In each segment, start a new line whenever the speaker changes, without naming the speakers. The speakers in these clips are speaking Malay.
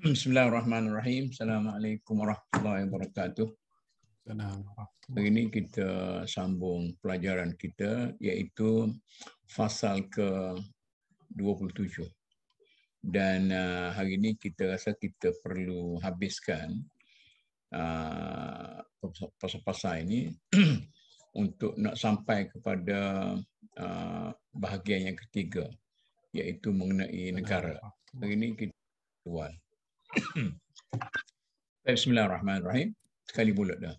Bismillahirrahmanirrahim. Assalamualaikum warahmatullahi wabarakatuh. Hari ini kita sambung pelajaran kita iaitu fasal ke-27. Dan uh, hari ini kita rasa kita perlu habiskan uh, pasal-pasal ini untuk nak sampai kepada uh, bahagian yang ketiga iaitu mengenai negara. Hari ini kita buat. Bismillahirrahmanirrahim. Sekali bulat dah.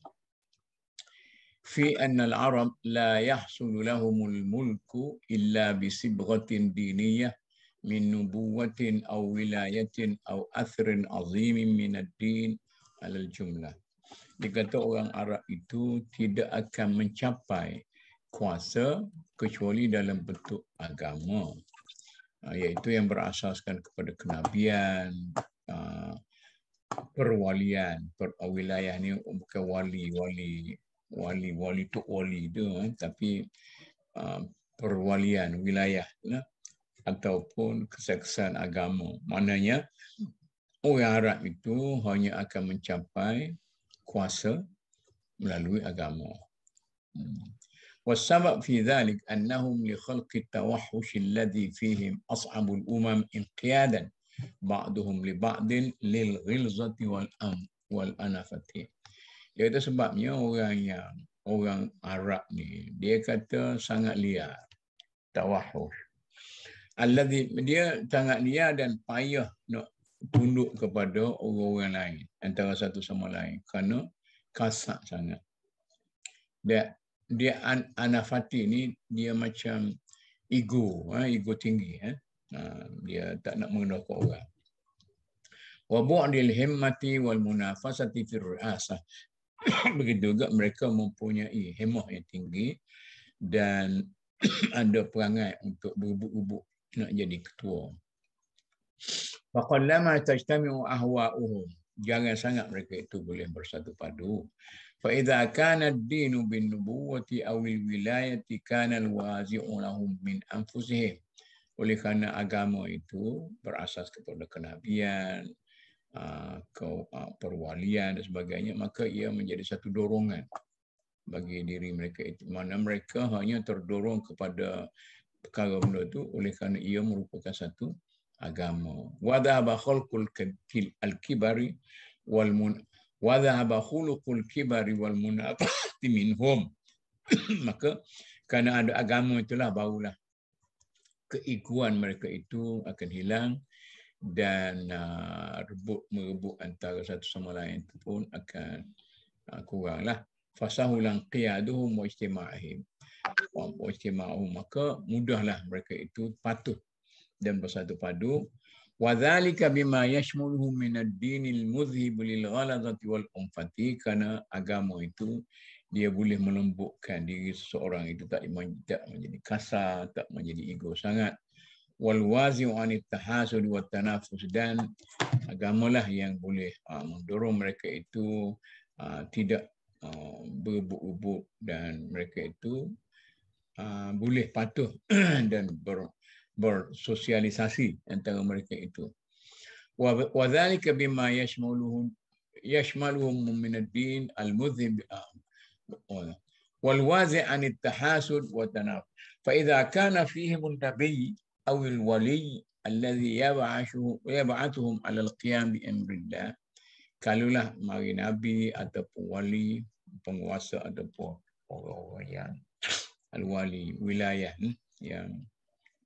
Fi anna al-Arab la yahsul lahumul mulku illa bi sibghatin diniyah min nubuwatin aw wilayatin aw athrin azimin min ad-din al-jumla. Dikata orang Arab itu tidak akan mencapai kuasa kecuali dalam bentuk agama. Ah, iaitu yang berasaskan kepada kenabian, Ah, perwalian perwilayah ah, ni bukan wali wali wali wali tu wali tu eh, tapi ah, perwalian wilayah lah, ataupun kesaksian agama maknanya orang Arab itu hanya akan mencapai kuasa melalui agama hmm. sabab fi dhalik annahum li khalqi tawahush alladhi fihim as'abul umam inqiyadan ba'duhum li ba'din lil ghilzati wal am wal anafati. Iaitu sebabnya orang yang orang Arab ni dia kata sangat liar tawahhus. Alladhi dia sangat liar dan payah nak tunduk kepada orang-orang lain antara satu sama lain kerana kasar sangat. Dia dia an anafati ni dia macam ego, ha, ego tinggi. Ha. Ha, dia tak nak menyokong orang wa bu'dil himmati wal munafasati fir ra'asah begitu juga mereka mempunyai hemah yang tinggi dan ada perangai untuk berebut-rebut nak jadi ketua faqad lama tajtami'u ahwa'uhum jangan sangat mereka itu boleh bersatu padu fa idza kana ad-din bin nubuwati aw al-wilayati kana al-wazi'u lahum min anfusihim oleh kerana agama itu berasas kepada kenabian, ah, ke ah, perwalian dan sebagainya, maka ia menjadi satu dorongan bagi diri mereka itu. Mana mereka hanya terdorong kepada perkara benda itu oleh kerana ia merupakan satu agama. Wadhaba khulqul al-kibari wal mun wadhaba khulqul kibari wal munafati minhum. Maka kerana ada agama itulah barulah Keikuan mereka itu akan hilang dan uh, rebut merebut antara satu sama lain itu pun akan uh, kuranglah fasahulang qiyaduhum wa ijtima'ihim wa ijtima'uhum maka mudahlah mereka itu patuh dan bersatu padu wa dhalika bima yashmuluhum min ad-dinil mudhhib lil ghaladati wal umfati karena agama itu dia boleh melembutkan diri seseorang itu tak tidak menjadi kasar, tak menjadi ego sangat. Wal wazi'u an tahasud wa tanafus dan agamalah yang boleh ah, mendorong mereka itu ah, tidak uh, ah, berbuk dan mereka itu boleh patuh dan bersosialisasi antara mereka itu. Wa dzalika bima yashmaluhum yashmaluhum min ad-din al-mudhib والواضع عن التحاسد والتناقض فإذا كان فيهم النبي أو الولي الذي يبعثه يبعثهم على القيام بأمر الله قالوا له ما نبي أدب ولي بنواسة أدب الولي ولاية yang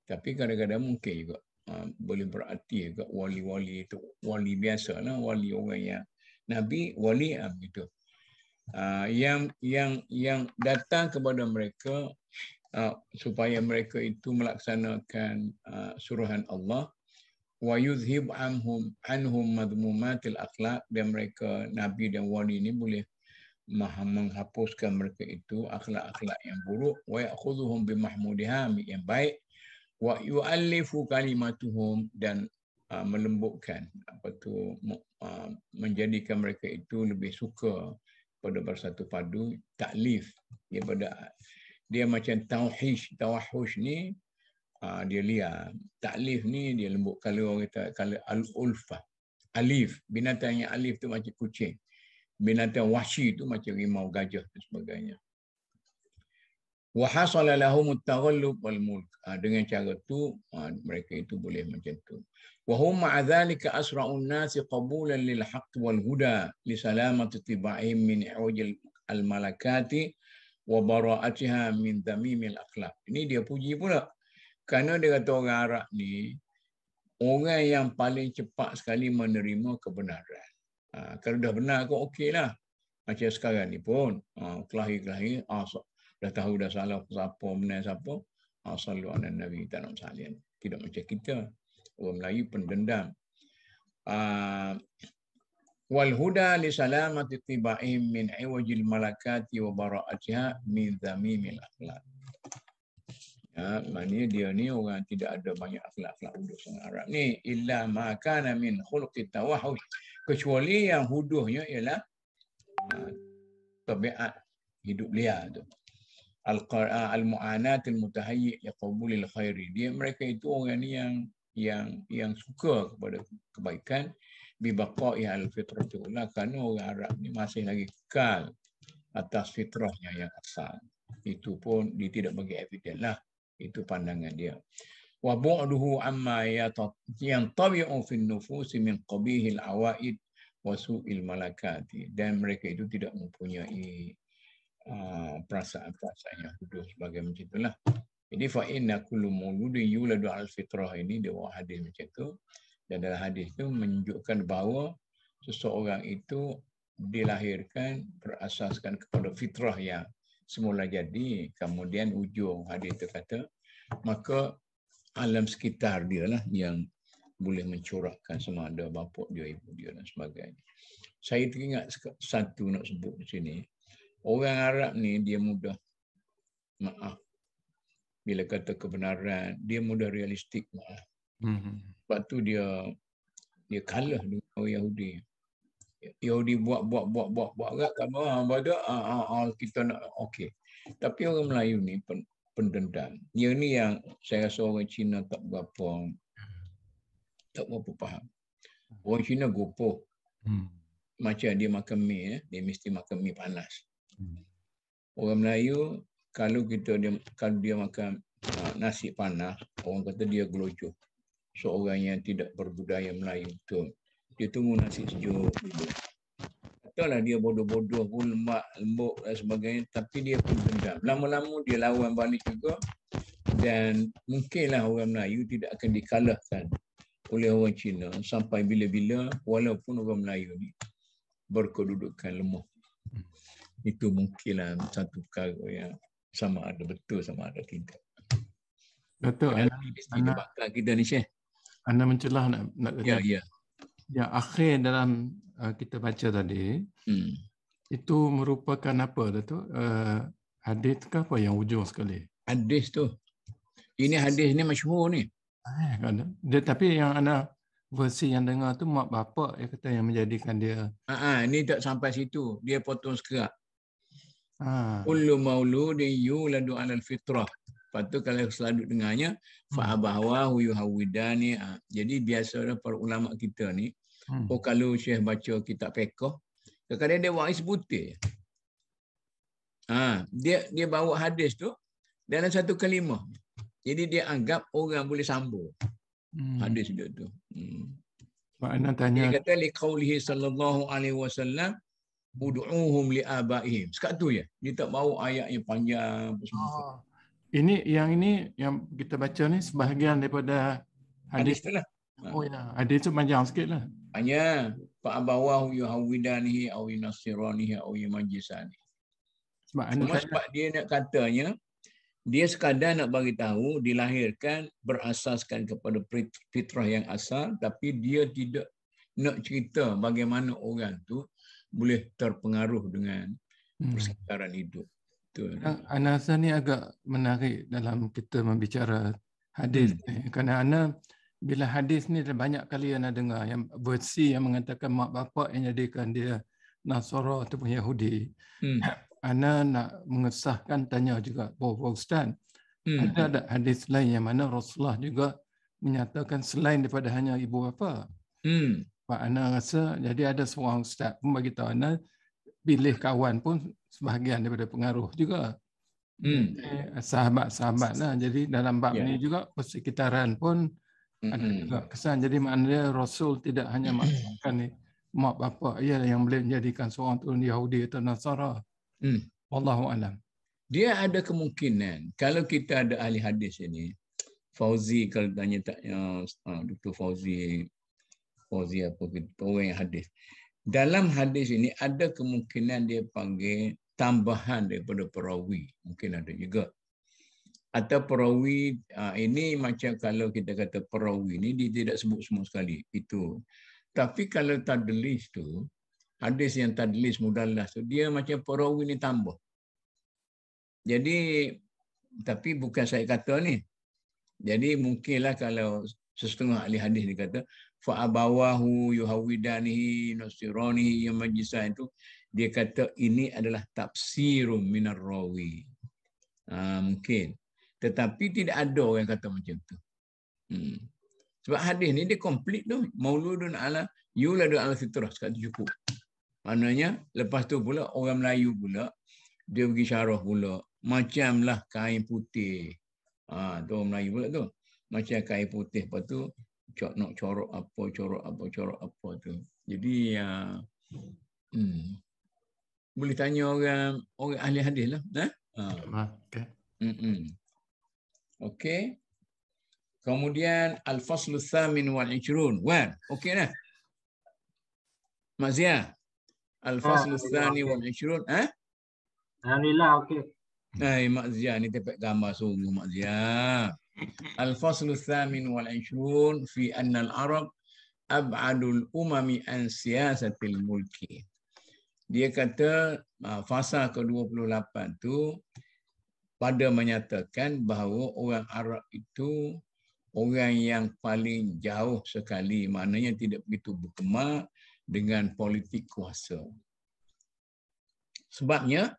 tapi kadang-kadang mungkin juga uh, boleh berarti juga wali-wali itu wali biasa lah wali orang yang nabi wali uh, gitu Ah, yang yang yang datang kepada mereka uh, supaya mereka itu melaksanakan uh, suruhan Allah wa yuzhib anhum anhum madmumatil akhlaq dan mereka nabi dan wali ini boleh maha menghapuskan mereka itu akhlak-akhlak yang buruk wa ya'khudhuhum bi mahmudiham yang baik wa yu'allifu kalimatuhum dan melembutkan apa tu menjadikan mereka itu lebih suka pada bersatu padu taklif dia pada dia macam tauhish tauhush ni uh, dia liar taklif ni dia lembut kalau orang kata kalau al ulfa alif binatang yang alif tu macam kucing binatang wahsy tu macam rimau gajah dan sebagainya wahasala lahum at-taghallub wal mulk dengan cara tu mereka itu boleh macam tu wa hum ma'adhalika asra'un nasi qabulan lil haqq wal huda li salamati tibaihim min ujil al malakati wa bara'atiha min damimil akhlaq ini dia puji pula kerana dia kata orang Arab ni orang yang paling cepat sekali menerima kebenaran ah, kalau dah benar kau okeylah macam sekarang ni pun ah, kelahi-kelahi ah, dah tahu dah salah siapa menang siapa asal ha, lu nabi tak nak salian tidak macam kita orang Melayu pendendam ha, wal huda li salamati tibaim min iwajil malakati wa bara'atiha min dhamimil akhlaq ya maknanya dia ni orang tidak ada banyak akhlak-akhlak hudus sangat Arab ni illa ma kana min khulqi tawahhud kecuali yang huduhnya ialah ha, tabiat hidup liar tu al-mu'anat al yang kau al-khairi. Dia mereka itu orang ini yang yang yang suka kepada kebaikan bi baqa'i al-fitrati ula kerana orang Arab ni masih lagi kekal atas fitrahnya yang asal. Itu pun dia tidak bagi evidence lah. Itu pandangan dia. Wa bu'duhu amma yantabi'u fil nufus min qabihil awaid wa su'il malakati. Dan mereka itu tidak mempunyai perasaan-perasaan ah, yang kudus sebagai macam itulah. Jadi fa inna kullu mauludin yuladu al fitrah ini dia buat hadis macam tu dan dalam hadis tu menunjukkan bahawa seseorang itu dilahirkan berasaskan kepada fitrah yang semula jadi kemudian ujung hadis itu kata maka alam sekitar dia lah yang boleh mencurahkan sama ada bapak dia, ibu dia dan sebagainya. Saya teringat satu nak sebut di sini. Orang Arab ni dia mudah maaf. Bila kata kebenaran, dia mudah realistik maaf. hmm Sebab tu dia dia kalah dengan orang Yahudi. Yahudi buat buat buat buat buat agak kamu pada ah, ah, ah, ah, kita nak okey. Tapi orang Melayu ni pen, pendendam. Dia ni yang saya rasa orang Cina tak berapa tak berapa faham. Orang Cina gopoh. Hmm. Macam dia makan mie, eh, dia mesti makan mie panas. Hmm. Orang Melayu kalau kita dia kalau dia makan ah, nasi panah, orang kata dia gelojoh. Seorang yang tidak berbudaya Melayu tu. Dia tunggu nasi sejuk. Katalah dia bodoh-bodoh pun lembak lembuk dan sebagainya. Tapi dia pun dendam. Lama-lama dia lawan balik juga. Dan mungkinlah orang Melayu tidak akan dikalahkan oleh orang Cina sampai bila-bila walaupun orang Melayu ni berkedudukan lemah. Hmm itu mungkinlah satu perkara yang sama ada betul sama ada tidak.
betul. Dan anda, anda, kita ni, Syekh. Anda mencelah nak, nak kata. Ya, ya. Ya, akhir dalam uh, kita baca tadi, hmm. itu merupakan apa, Datuk? Uh, hadis ke apa yang ujung sekali? Hadis tu. Ini hadis ni masyhur ni. Eh, kan? Dia, tapi yang anda versi yang dengar tu mak bapak yang kata yang menjadikan dia.
Ha ah, ini tak sampai situ. Dia potong sekerat. Ah. Kullu mauludin yuladu alal fitrah. Lepas tu kalau selalu dengarnya, hmm. fa'abahwahu yuhawidani. Ha. Jadi biasanya para ulama kita ni, hmm. oh kalau Syekh baca kitab Pekoh, kadang-kadang dia wa'is butir. Ha. Dia dia bawa hadis tu dalam satu kalimah. Jadi dia anggap orang boleh sambung. Hmm. Hadis dia tu. Hmm.
Makna Dia kata,
liqaulihi sallallahu alaihi wasallam, Udu'uhum li'abaihim. Sekarang tu ya. Ni tak mau ayat yang panjang.
Oh,
Ini yang ini yang kita baca ni sebahagian daripada hadis. Hadis tu lah. Ha. Oh ya, hadis tu panjang sikit lah.
Panjang. Fa'abawahu yuhawidanihi awi nasironihi awi majisani. Sebab, Semua sebab dia nak katanya, dia sekadar nak bagi tahu dilahirkan berasaskan kepada fitrah yang asal tapi dia tidak nak cerita bagaimana orang tu boleh terpengaruh dengan hmm. persekitaran hmm. hidup. Ah,
Ana Hassan ni agak menarik dalam kita membicara hadis hmm. ni. Kerana Ana, bila hadis ni banyak kali Ana dengar yang versi yang mengatakan mak bapak yang jadikan dia Nasara ataupun Yahudi. Hmm. Ana nak mengesahkan tanya juga bahawa oh, Ustaz, hmm. ada ada hadis lain yang mana Rasulullah juga menyatakan selain daripada hanya ibu bapa. Hmm. Pak Ana rasa jadi ada seorang ustaz pun bagi tahu Ana pilih kawan pun sebahagian daripada pengaruh juga. Hmm. Eh, sahabat-sahabat lah. Jadi dalam bab yeah. ni juga persekitaran pun
mm-hmm. ada hmm. juga
kesan. Jadi maknanya Rasul tidak hanya maksudkan ni mak bapa ia yang boleh menjadikan seorang tu Yahudi atau Nasara. Hmm. Wallahu alam.
Dia ada kemungkinan kalau kita ada ahli hadis ini Fauzi kalau tanya tak uh, Dr Fauzi qazi apa orang hadis. Dalam hadis ini ada kemungkinan dia panggil tambahan daripada perawi, mungkin ada juga. Atau perawi ah, ini macam kalau kita kata perawi ini dia tidak sebut semua sekali itu. Tapi kalau tadlis tu hadis yang tadlis mudallas tu dia macam perawi ni tambah. Jadi tapi bukan saya kata ni. Jadi mungkinlah kalau sesetengah ahli hadis dia kata fa abawahu yuhawidanihi nasironihi yamajisa itu dia kata ini adalah tafsirun minar rawi. Ha, mungkin. Tetapi tidak ada orang yang kata macam tu. Hmm. Sebab hadis ni dia komplit tu. Mauludun ala yuladun ala fitrah. Sekarang tu cukup. Maknanya lepas tu pula orang Melayu pula dia bagi syarah pula. Macamlah kain putih. Ha, tu orang Melayu pula tu. Macam kain putih. Lepas tu cor nak corok apa corok apa corok apa tu jadi uh, hmm. boleh tanya orang orang ahli hadis lah nah eh? ha? ha, okay Mm-mm. okay kemudian al faslu thamin wal ijrun Wah, okay nah mazia al faslu ah, thani
wal ijrun ha alhamdulillah okay
Hai Mak Zia ni tepek gambar sungguh Mak Zia. الفصل الثامن والعشرون في أن العرب أبعد الأمم عن سياسة الملك. Dia kata ah, fasa ke-28 tu pada menyatakan bahawa orang Arab itu orang yang paling jauh sekali maknanya tidak begitu berkemah dengan politik kuasa. Sebabnya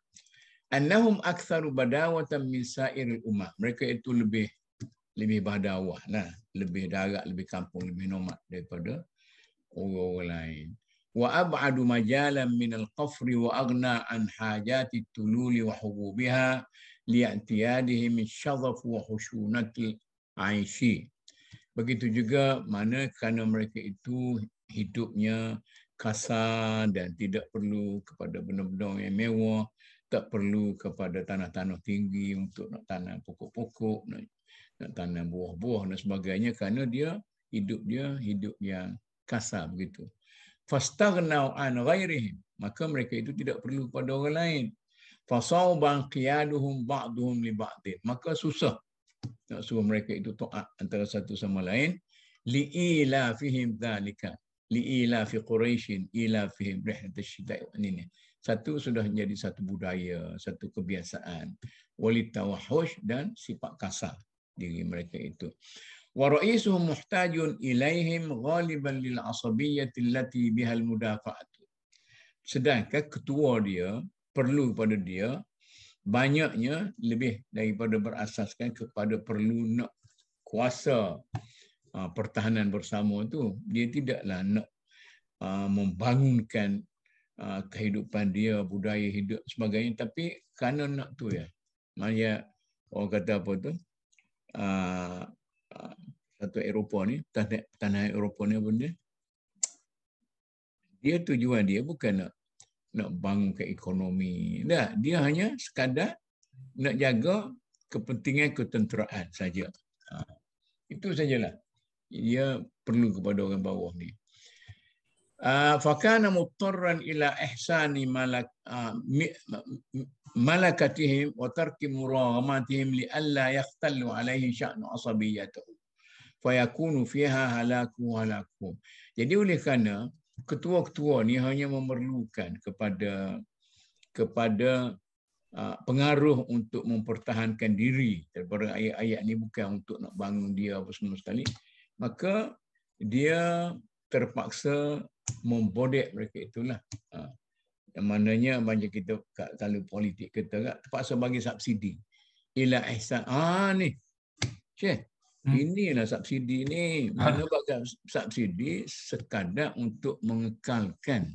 anhum aktsaru badawatan min sa'iril umam. Mereka itu lebih lebih badawah lah lebih darat lebih kampung lebih nomad daripada orang-orang lain wa ab'adu majalan min al-qafri wa aghna an hajati tululi wa hububiha li'tiyadihi min syadhaf wa khushunati aishi begitu juga mana kerana mereka itu hidupnya kasar dan tidak perlu kepada benda-benda yang mewah tak perlu kepada tanah-tanah tinggi untuk nak tanam pokok-pokok, nak nak tanam buah-buah dan sebagainya kerana dia hidup dia hidup yang kasar begitu. Fastaghnau an ghairihim, maka mereka itu tidak perlu pada orang lain. Fasau banqiyaduhum ba'duhum li ba'din, maka susah nak suruh mereka itu taat antara satu sama lain liila fihim dalika liila fi quraish ila fihim rihlat ashidai ini satu sudah menjadi satu budaya satu kebiasaan wali tawahush dan sifat kasar diri mereka itu. Wa ra'isuhum muhtajun ilaihim ghaliban lil asabiyyati allati biha al mudafa'atu. Sedangkan ketua dia perlu pada dia banyaknya lebih daripada berasaskan kepada perlu nak kuasa uh, pertahanan bersama tu dia tidaklah nak uh, membangunkan uh, kehidupan dia budaya hidup sebagainya tapi kerana nak tu ya maya orang kata apa tu Uh, uh, satu Eropah ni, tanah, tanah Eropah ni apa dia? Dia tujuan dia bukan nak nak bangun ekonomi. Tak, dia hanya sekadar nak jaga kepentingan ketenteraan saja. Ha, itu sajalah. Dia perlu kepada orang bawah ni. فَكَانَ مُضْطَرًا إِلَى إِحْسَانِ مَلَك مَلَكَتِهِمْ وَتَرْكِ مُرَاغَمَتِهِمْ لِئَلَّا يَخْتَلُّ عَلَيْهِ شَأْنُ عَصَبِيَّتَهُ فَيَكُونُ فِيهَا هَلَاكُ وَهَلَاكُهُمْ Jadi oleh kerana ketua-ketua ni hanya memerlukan kepada kepada ah, pengaruh untuk mempertahankan diri daripada ayat-ayat ni bukan untuk nak bangun dia apa semua sekali maka dia terpaksa membodek mereka itulah. Ha. Yang mananya banyak kita kalau politik kita kan terpaksa bagi subsidi. Ila ihsan. Ah ni. Cik. Hmm. Inilah subsidi ni. Ha. Mana ha. bagi subsidi sekadar untuk mengekalkan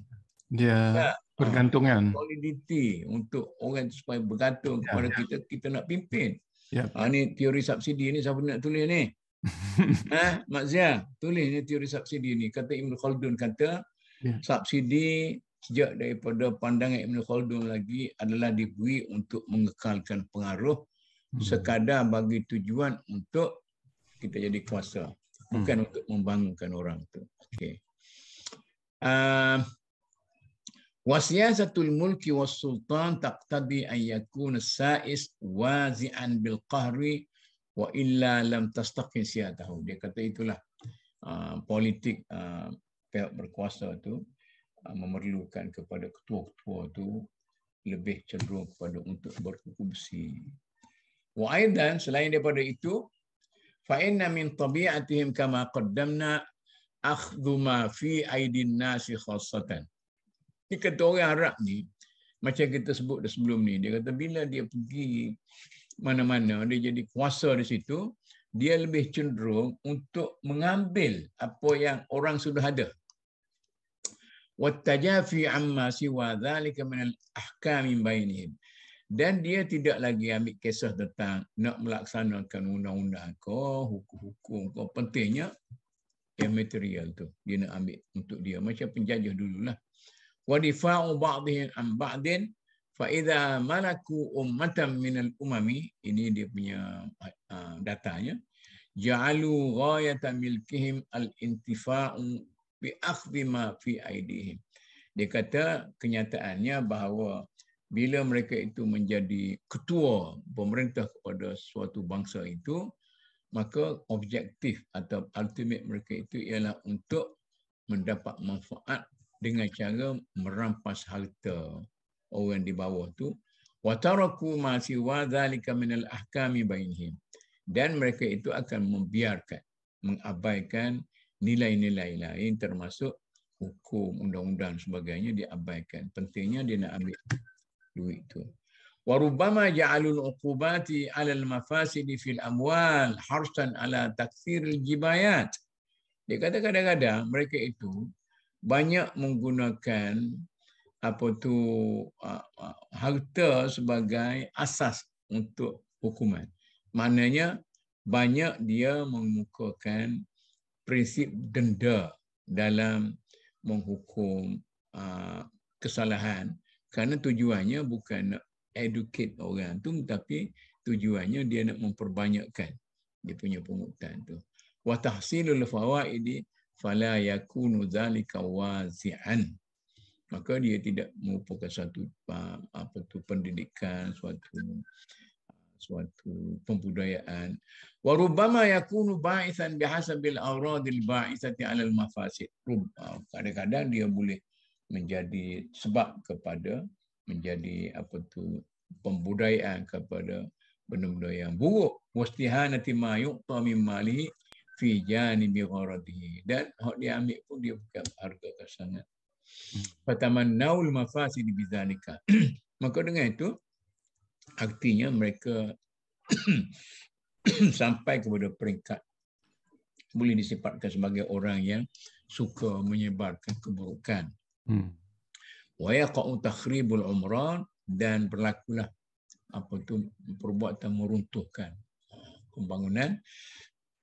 dia tak? Ha. bergantungan.
Soliditi untuk orang supaya bergantung ya, kepada ya, ya. kita kita nak pimpin. Ya. Ha, ni teori subsidi ni siapa nak tulis ni? ha, Mak Zia, tulis ni teori subsidi ni. Kata Ibn Khaldun kata, yeah. subsidi sejak daripada pandangan Ibn Khaldun lagi adalah diberi untuk mengekalkan pengaruh hmm. sekadar bagi tujuan untuk kita jadi kuasa. Hmm. Bukan hmm. untuk membangunkan orang tu. Okay. Uh, ah, wasiyasatul mulki was sultan taqtabi an yakuna sa'is wazi'an bil qahri wa illa lam tastaqin siyatahu dia kata itulah uh, politik uh, pihak berkuasa tu uh, memerlukan kepada ketua-ketua tu lebih cenderung kepada untuk berkongsi wa aidan selain daripada itu fa inna min tabi'atihim kama qaddamna akhdhu ma fi aidin nasi khassatan ni kata orang Arab ni macam kita sebut dah sebelum ni dia kata bila dia pergi mana-mana, dia jadi kuasa di situ, dia lebih cenderung untuk mengambil apa yang orang sudah ada. Wattajafi amma siwa dhalika minal ahkamin bainihim. Dan dia tidak lagi ambil kisah tentang nak melaksanakan undang-undang ke, hukum-hukum ke. Pentingnya, yang material tu dia nak ambil untuk dia. Macam penjajah dululah. Wadifa'u ba'dihin an ba'din. Faida malaku ummatan minal umami ini dia punya uh, datanya ja'alu ghayata milkihim al intifa'u bi akhdhi ma fi aidihim dia kata kenyataannya bahawa bila mereka itu menjadi ketua pemerintah kepada suatu bangsa itu maka objektif atau ultimate mereka itu ialah untuk mendapat manfaat dengan cara merampas harta orang di bawah tu wataraku ma siwa dzalika min al ahkami bainhim dan mereka itu akan membiarkan mengabaikan nilai-nilai lain termasuk hukum undang-undang sebagainya diabaikan pentingnya dia nak ambil duit tu warubama ja'alul uqubati 'ala al mafasid fil amwal harsan 'ala takthir al jibayat dia kata kadang-kadang mereka itu banyak menggunakan apa tu harta sebagai asas untuk hukuman. Maknanya banyak dia mengemukakan prinsip denda dalam menghukum kesalahan kerana tujuannya bukan nak educate orang tu tapi tujuannya dia nak memperbanyakkan dia punya pungutan tu wa tahsilul fawaidi fala yakunu zalika wazi'an maka dia tidak merupakan satu ah, apa tu pendidikan suatu ah, suatu pembudayaan wa rubbama yakunu ba'isan bihasabil aradil ba'isati 'alal mafasid ah, kadang-kadang dia boleh menjadi sebab kepada menjadi apa tu pembudayaan kepada benda-benda yang buruk mustihanati ma yuqta min mali fi janibi gharadihi dan hak dia ambil pun dia bukan harga kan sangat fatamannaul mafasid bizalika maka dengan itu artinya mereka sampai kepada peringkat boleh disifatkan sebagai orang yang suka menyebarkan keburukan hmm. wa yaqa'u takhribul umran dan berlakulah apa tu perbuatan meruntuhkan pembangunan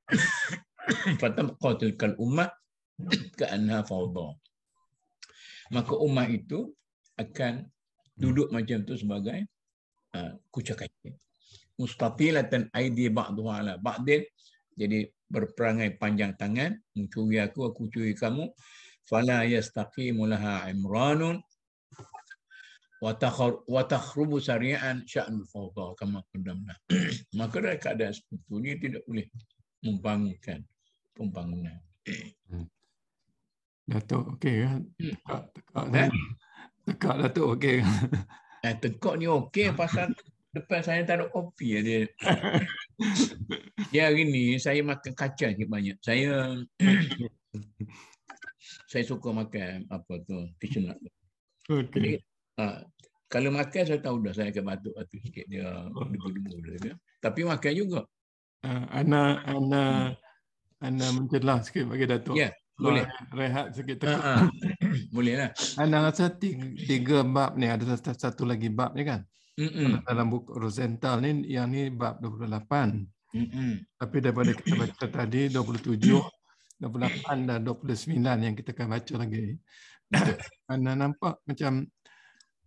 fatam qatil kal ummah ka'anna fawdha maka umat itu akan duduk macam tu sebagai uh, kucak kaki. Mustatilatan aidi ba'du ala ba'din. Jadi berperangai panjang tangan, mencuri aku, aku curi kamu. Fala yastaqimu laha imranun wa takhrubu sari'an sya'nul fawqa kama qaddamna. maka dalam keadaan seperti itu, tidak boleh membangunkan pembangunan.
Datuk okey kan? Hmm. Tekak, tekak. Eh? Kan? Tekak Datuk okey kan? Eh,
tekak ni okey pasal depan saya tak ada kopi ya, dia. dia hari ni saya makan kacang sikit banyak. Saya saya suka makan apa tu, tisnak. Okey. Uh, kalau makan saya tahu dah saya akan batuk-batuk sikit dia debu-debu dia. Ya.
Tapi makan juga. Uh, ah, ana ana hmm. ana mencelah sikit bagi Datuk. Ya. Yeah boleh rehat sikit ha, tekuk. Ha, boleh lah. Anda ah, rasa tiga, tiga bab ni ada satu, lagi bab ni kan? Mm-mm. Dalam buku Rosenthal ni yang ni bab 28. Mm-mm. Tapi daripada kita baca tadi 27, 28 dan 29 yang kita akan baca lagi. anda nampak macam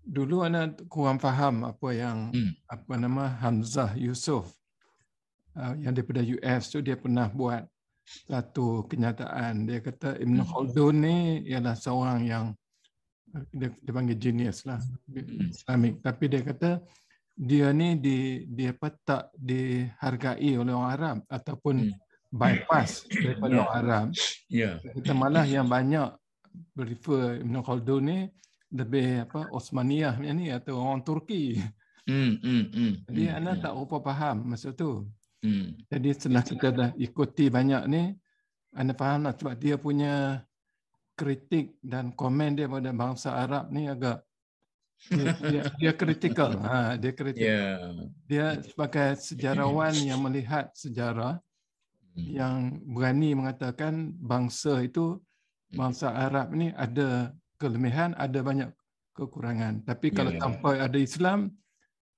dulu anda kurang faham apa yang mm. apa nama Hamzah Yusof uh, yang daripada US tu dia pernah buat satu kenyataan. Dia kata Ibn hmm. Khaldun ni ialah seorang yang dia, dia panggil genius lah hmm. Islamik. Tapi dia kata dia ni di dia apa, tak dihargai oleh orang Arab ataupun hmm. bypass daripada yeah. orang Arab. Yeah. Kita malah yang banyak refer Ibn Khaldun ni lebih apa Osmaniyah ni atau orang Turki. Hmm, hmm, hmm. Jadi hmm, anda yeah. Hmm. tak rupa faham maksud tu. Hmm. Jadi setelah kita dah ikuti banyak ni, anda faham lah sebab dia punya kritik dan komen dia pada bangsa Arab ni agak dia, dia kritikal. Ha, dia kritikal. Yeah. Dia sebagai sejarawan yang melihat sejarah hmm. yang berani mengatakan bangsa itu hmm. bangsa Arab ni ada kelemahan, ada banyak kekurangan. Tapi kalau yeah. sampai ada Islam,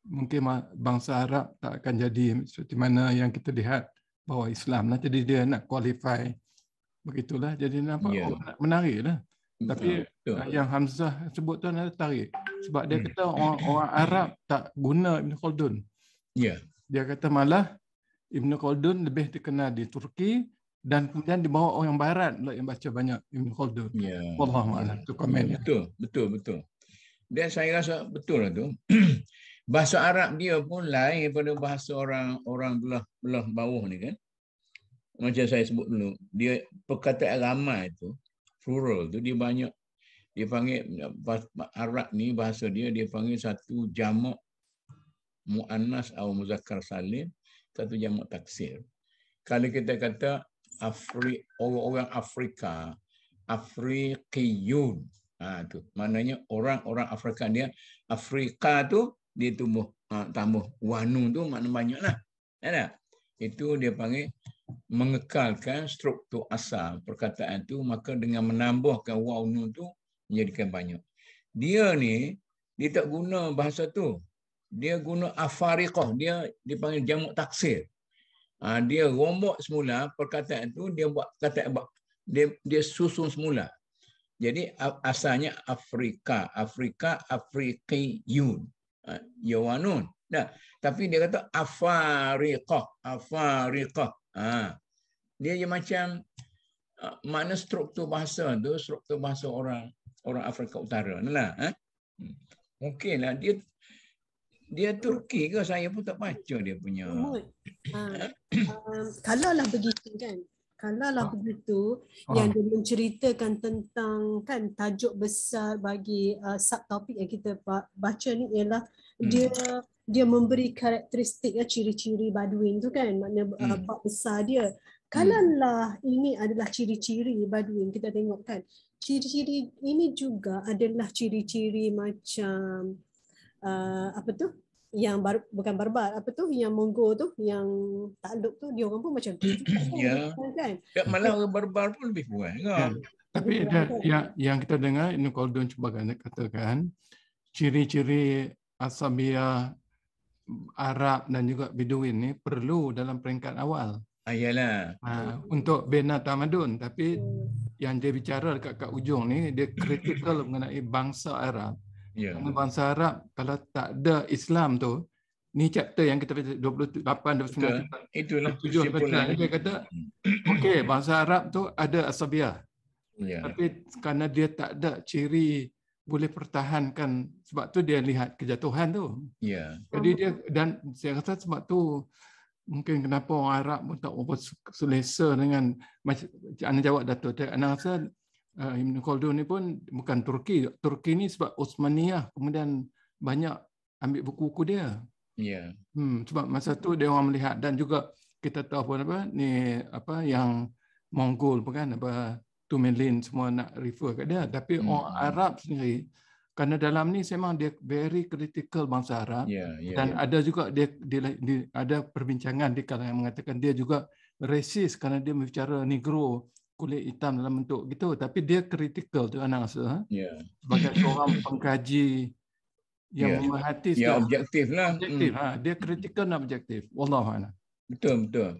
mungkin bangsa Arab tak akan jadi seperti mana yang kita lihat bahawa Islam lah. Jadi dia nak qualify begitulah. Jadi nampak yeah. oh, nak menarik lah. Tapi yeah. yang Hamzah sebut tu nak tarik. Sebab dia hmm. kata orang, orang Arab tak guna Ibn Khaldun. Yeah. Dia kata malah Ibn Khaldun lebih dikenal di Turki dan kemudian dibawa orang barat lah yang baca banyak Ibn Khaldun. Ya. Yeah. Wallahualam. Yeah. komen. Yeah,
betul, betul, betul. Dan saya rasa betul lah tu. bahasa Arab dia pun lain daripada bahasa orang-orang belah-belah bawah ni kan. Macam saya sebut dulu, dia perkataan ramai itu plural tu dia banyak dia panggil bahasa Arab ni bahasa dia dia panggil satu jamak muannas atau muzakkar salim, satu jamak taksir. Kalau kita kata Afri, orang-orang Afrika, Afriqiyun. Ha, tu. Maknanya orang-orang Afrika dia, Afrika tu dia tumbuh uh, tambah wanu tu makna banyaklah. Ya tak? Itu dia panggil mengekalkan struktur asal perkataan tu maka dengan menambahkan wanu tu menjadikan banyak. Dia ni dia tak guna bahasa tu. Dia guna afariqah, dia dipanggil jamak taksir. Uh, dia rombak semula perkataan tu dia buat kata dia dia susun semula. Jadi asalnya Afrika, Afrika, Afrikiun. Ah, yawanun. Nah, tapi dia kata afariqah, afariqah. Ha. Dia je macam ah, mana struktur bahasa tu, struktur bahasa orang orang Afrika Utara. Nah, ha. Eh. Hmm. Mungkinlah dia dia Turki ke saya pun tak baca dia punya. Eh?
Um, kalau lah begitu kan, kalau lah begitu, ah. yang dia menceritakan tentang kan tajuk besar bagi uh, subtopik yang kita baca ni ialah
hmm. dia
dia memberi karakteristik ya ciri-ciri Baduin tu kan makna uh, hmm. uh, besar dia. Kalaulah hmm. ini adalah ciri-ciri Baduin kita tengok kan. Ciri-ciri ini juga adalah ciri-ciri macam uh, apa tu? yang bar, bukan barbar apa tu yang monggo tu yang tak takluk tu dia orang pun macam tu kan, ya kan
malah orang barbar pun lebih kurang ya. kan
tapi ada yang
yang kita dengar ini Koldon cuba kan, katakan ciri-ciri Asabia Arab dan juga Bedouin ni perlu dalam peringkat awal.
Ayalah.
Ah, ha, ah, untuk bina tamadun tapi hmm. yang dia bicara dekat kat ujung ni dia kritikal mengenai bangsa Arab. Yeah. Ya, bangsa Arab kalau tak ada Islam tu, ni chapter yang kita 28 29 Betul. itulah tujuh kesimpulan dia kata hmm. okey bangsa Arab tu ada asabiah ya. tapi kerana dia tak ada ciri boleh pertahankan sebab tu dia lihat kejatuhan tu ya jadi dia dan saya rasa sebab tu mungkin kenapa orang Arab pun tak selesa dengan macam anda jawab Dato' tu anda rasa uh, Ibn Khaldun ni pun bukan Turki. Turki ni sebab Osmaniyah kemudian banyak ambil buku-buku dia. Ya. Yeah. Hmm, sebab masa tu dia orang melihat dan juga kita tahu pun apa ni apa yang Mongol pun kan apa Tumenlin semua nak refer kat dia tapi hmm. orang Arab sendiri kerana dalam ni memang dia very critical bangsa Arab yeah, yeah, dan yeah. ada juga dia, dia, dia ada perbincangan di kalangan mengatakan dia juga rasis kerana dia berbicara negro kulit hitam dalam bentuk gitu tapi dia kritikal tu anak rasa ha? yeah. sebagai seorang pengkaji yang yeah. memerhati yeah, yang objektif lah objektif, mm. ha, dia kritikal dan objektif Wallahu a'lam betul betul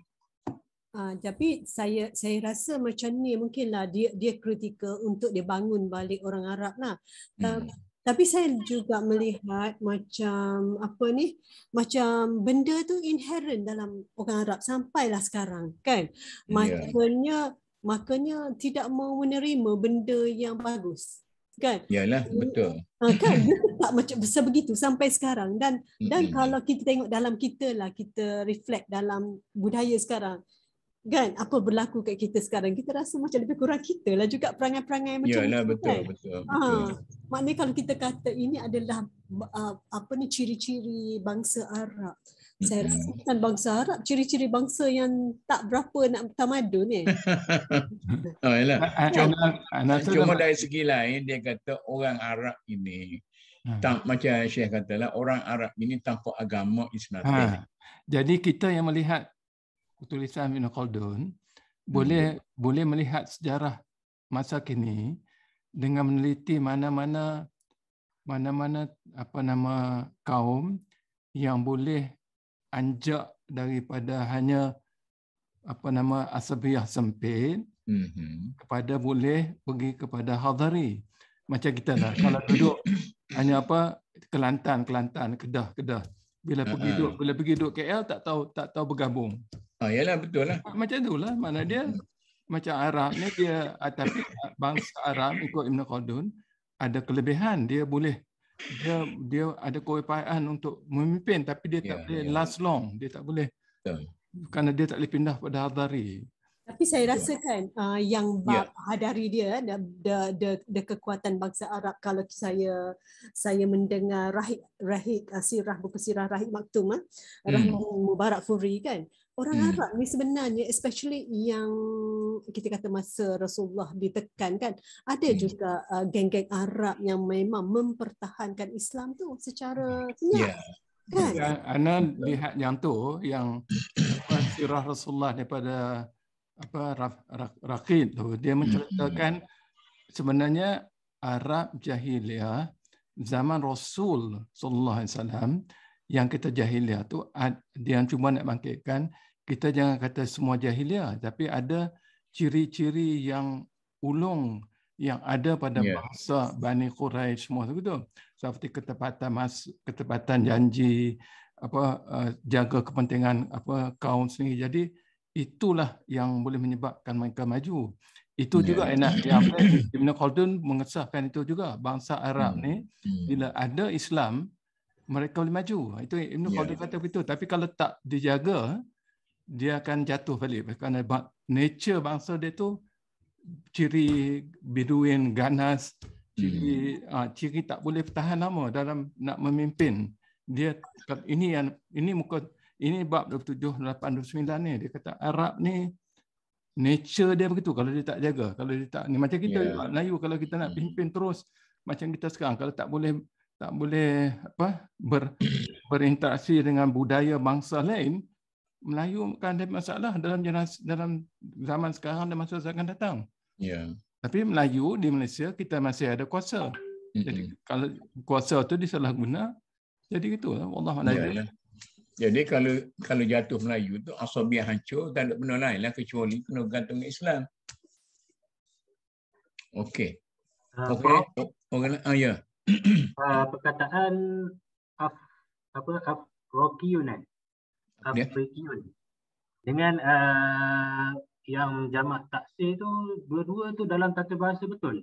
Ha, tapi saya saya rasa macam ni mungkinlah dia dia kritikal untuk dia bangun balik orang Arab lah. Hmm. Tapi saya juga melihat macam apa ni macam benda tu inherent dalam orang Arab sampailah sekarang kan. Yeah. Maknanya makanya tidak mau menerima benda yang bagus kan iyalah betul ha, kan tak macam besar begitu sampai sekarang dan mm-hmm. dan kalau kita tengok dalam kita lah kita reflect dalam budaya sekarang kan apa berlaku kat kita sekarang kita rasa macam lebih kurang kita lah juga perangai-perangai macam Yalah, itu, betul, kan?
betul ha, betul ha.
maknanya kalau kita kata ini adalah uh, apa ni ciri-ciri bangsa Arab saya rasa kan bangsa Arab, ciri-ciri bangsa yang tak berapa nak tamadun ni. Eh.
oh, yalah. Cuma, cuma dari
segi lain, dia kata orang Arab ini, hmm. tak, macam Syekh katalah, orang Arab ini tanpa agama Islam. Ha.
Jadi kita yang melihat tulisan Ibn Khaldun, hmm. boleh boleh melihat sejarah masa kini dengan meneliti mana-mana mana-mana apa nama kaum yang boleh anjak daripada hanya apa nama asabiah sempit
mm-hmm.
kepada boleh pergi kepada hadari macam kita lah kalau duduk hanya apa Kelantan Kelantan Kedah Kedah bila pergi uh duduk bila pergi duduk KL tak tahu tak tahu bergabung ah oh, yalah betul lah ah, macam itulah mana dia macam Arab ni dia tapi bangsa Arab ikut Ibn Khaldun ada kelebihan dia boleh dia dia ada kewajipan untuk memimpin tapi dia tak yeah, boleh yeah. last long dia tak boleh yeah. kerana dia tak boleh pindah pada hadari
tapi saya rasakan yeah. uh, yang ya. bab yeah. hadari dia the, the the the kekuatan bangsa Arab kalau saya saya mendengar rahib rahib uh, sirah buku sirah rahib maktum uh, ah, rahib hmm. mubarak furi kan Orang hmm. Arab ni sebenarnya especially yang kita kata masa Rasulullah ditekan kan ada hmm. juga uh, geng-geng Arab yang memang mempertahankan Islam tu secara senyap. Yeah. Kan?
Ya, Ana lihat yang tu yang sirah Rasulullah daripada apa Raqid tu dia hmm. menceritakan sebenarnya Arab jahiliah zaman Rasul sallallahu alaihi wasallam yang kita jahiliah tu dia cuma nak bangkitkan kita jangan kata semua jahiliah tapi ada ciri-ciri yang ulung yang ada pada yeah. bahasa Bani Quraisy semua tu seperti ketepatan mas ketepatan janji apa eh, jaga kepentingan apa kaum sendiri jadi itulah yang boleh menyebabkan mereka maju itu yeah. juga enak yang Ibn Khaldun mengesahkan itu juga bangsa Arab hmm. ni hmm. bila ada Islam mereka boleh maju. Itu Ibn Khaldun yeah. kata begitu. Tapi kalau tak dijaga, dia akan jatuh balik. Kerana nature bangsa dia tu ciri biduin, ganas, ciri, hmm. uh, ciri tak boleh bertahan lama dalam nak memimpin. Dia ini yang ini muka ini bab 27 28 29 ni dia kata Arab ni nature dia begitu kalau dia tak jaga kalau dia tak ni macam kita yeah. Melayu kalau kita nak hmm. pimpin terus macam kita sekarang kalau tak boleh tak boleh apa ber, berinteraksi dengan budaya bangsa lain Melayu kan ada masalah dalam generasi, dalam zaman sekarang dan masa akan datang. Ya. Yeah. Tapi Melayu di Malaysia kita masih ada kuasa. Mm-hmm. Jadi kalau kuasa tu disalahguna jadi gitu lah. Allah Melayu. Yeah, yeah.
Jadi kalau kalau jatuh Melayu tu asabiah hancur dan tak benda lain lah kecuali
kena gantung Islam.
Okey. Ah, Okey. Okay. Okay. Okay. Okay. Okay.
Okay uh, perkataan af apa af rokiunan eh? afrikiun ya. dengan uh, yang jamak taksir tu dua-dua tu dalam tata bahasa betul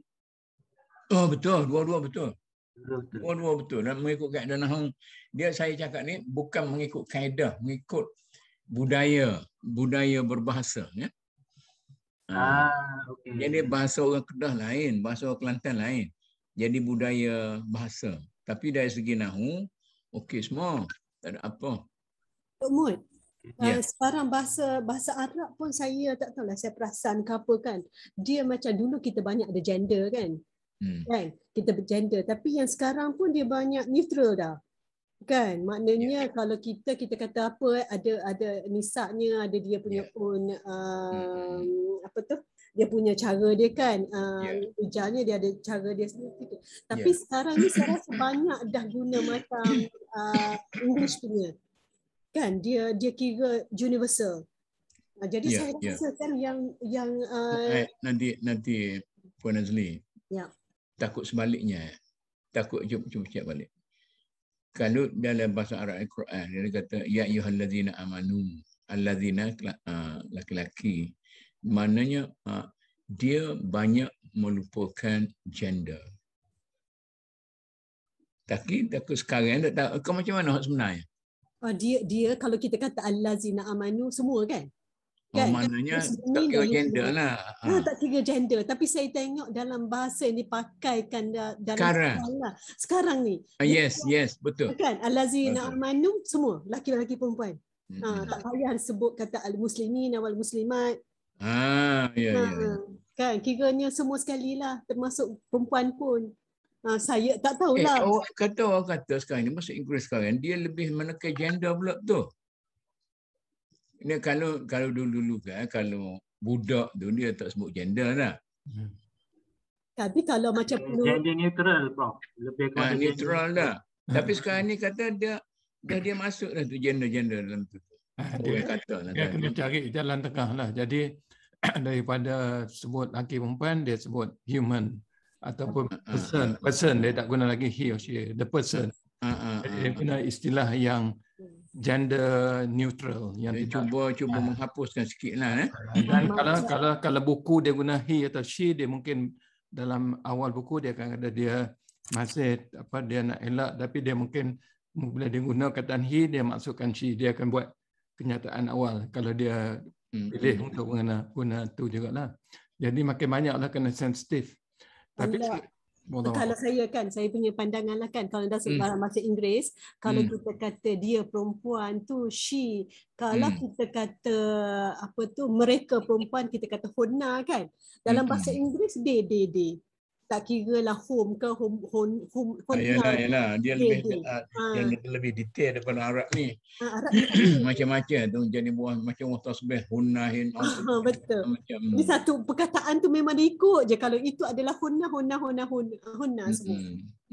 oh
betul dua-dua betul Dua-dua betul. betul. Dan mengikut kaedah nahu. Dia saya cakap ni bukan mengikut kaedah, mengikut budaya, budaya berbahasa. Ya? Ah, okay. Jadi bahasa orang Kedah lain, bahasa orang Kelantan lain jadi budaya bahasa. Tapi dari segi nahu, okey semua. Tak ada
apa. Tok Mut, yeah. Ya. sekarang bahasa bahasa Arab pun saya tak tahu lah. saya perasan ke apa kan. Dia macam dulu kita banyak ada gender kan. Hmm. kan? Kita bergender. Tapi yang sekarang pun dia banyak neutral dah. Kan? Maknanya yeah. kalau kita kita kata apa, eh, ada ada nisaknya, ada dia punya yeah. own uh, hmm. hmm, hmm. Um, apa tu? dia punya cara dia kan ah, ya. ujarnya yeah. dia ada cara dia sendiri tu. tapi yeah. sekarang ni saya rasa banyak dah guna macam uh, English punya kan dia dia kira universal ah, jadi yeah, saya ya. rasa yeah. kan yang yang uh, I,
nanti nanti Puan Azli yeah. takut sebaliknya takut jump jump cakap balik kalau dalam bahasa Arab Al-Quran dia kata ya ayyuhallazina amanu allazina uh, laki-laki maknanya uh, dia banyak melupakan gender. Tapi tak sekarang tak tahu kau macam mana sebenarnya?
Oh, dia dia kalau kita kata Allah zina amanu semua kan? Oh, kan, oh, maknanya kan, tak kira gender lah. Ha. Nah, tak kira gender. Tapi saya tengok dalam bahasa yang dipakaikan dalam sekarang. Allah. Lah. Sekarang ni.
Uh, yes, kan, yes. Betul. Kan?
Alazi na'amanu semua. Laki-laki perempuan. Ha, tak payah sebut kata al-muslimin al muslimat
Ah, ya,
ya. ha,
yeah. Kan, kiranya semua sekalilah, termasuk perempuan pun. Ha, saya tak tahulah. Eh, awak
kata, awak kata sekarang ni, masa Inggeris sekarang, dia lebih menekan gender pula tu. Ini kalau kalau dulu-dulu kan, kalau budak tu, dia tak sebut gender lah. Hmm.
Tapi kalau macam gender perlu... Ah, gender
neutral, bang.
Lebih kepada ha, neutral gender. lah. Hmm.
Tapi
sekarang ni kata dia dah dia masuk
dah tu gender-gender dalam tu. Ha, ah, dia, dia, kata lah dia kena kan.
cari jalan tengah lah. Jadi daripada sebut laki perempuan dia sebut human ataupun person person dia tak guna lagi he or she the person dia guna istilah yang gender neutral yang dia cuba cuba ah. menghapuskan sikitlah eh dan kalau kalau kalau buku dia guna he atau she dia mungkin dalam awal buku dia akan ada dia masih apa dia nak elak tapi dia mungkin bila dia guna kata he dia maksudkan she dia akan buat kenyataan awal kalau dia Hmm, pilih hmm. untuk guna guna tu juga lah. Jadi makin lah kena sensitif. Tapi Allah. kalau
saya kan saya punya pandanganlah kan kalau dah sebab hmm. bahasa Inggeris kalau hmm. kita kata dia perempuan tu she kalau hmm. kita kata apa tu mereka perempuan kita kata hona kan dalam hmm, bahasa hmm. Inggeris they they they tak kira lah home ke home home home ah, home ya lah ya lah dia lebih dia lebih,
uh, lebih detail daripada Arab ni
ah,
macam-macam tu jadi buah macam buah tasbih hunahin
betul di satu perkataan tu memang dia ikut je kalau itu adalah huna, huna, huna, huna hunah hmm. semua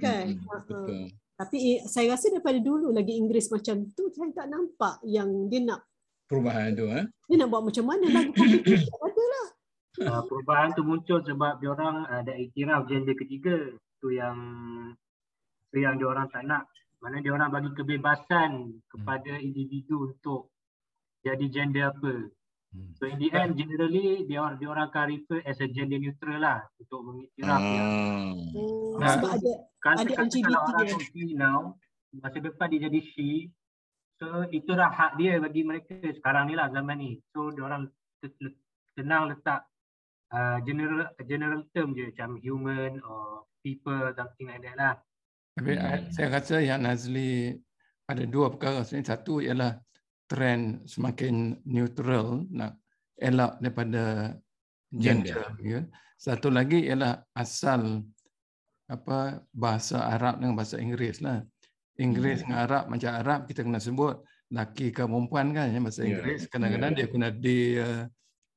kan hmm. tapi eh, saya rasa daripada dulu lagi Inggris macam tu saya tak nampak yang dia nak
perubahan tu eh?
dia nak buat macam mana lagi?
uh, perubahan tu muncul sebab dia orang uh, ada iktiraf gender ketiga tu yang tu yang dia orang tak nak mana dia orang bagi kebebasan kepada hmm. individu untuk jadi gender apa hmm. So in the end generally dia orang dia orang akan refer as a gender neutral lah untuk mengiktiraf hmm. Oh, nah, sebab ada
kan ada kata LGBT kalau orang
dia. now masa depan dia jadi she so itulah hak dia bagi mereka sekarang ni lah zaman ni. So dia orang tenang letak uh, general general term je macam human or people something like that lah. Tapi hmm. Uh, saya
rasa yang Nazli ada dua perkara. Satu ialah trend semakin neutral nak elak daripada gender. gender. Ya. Satu lagi ialah asal apa bahasa Arab dengan bahasa Inggeris lah. Inggeris hmm. dengan Arab macam Arab kita kena sebut laki ke perempuan kan ya, bahasa ya. Inggeris. Kadang-kadang yeah. dia guna dia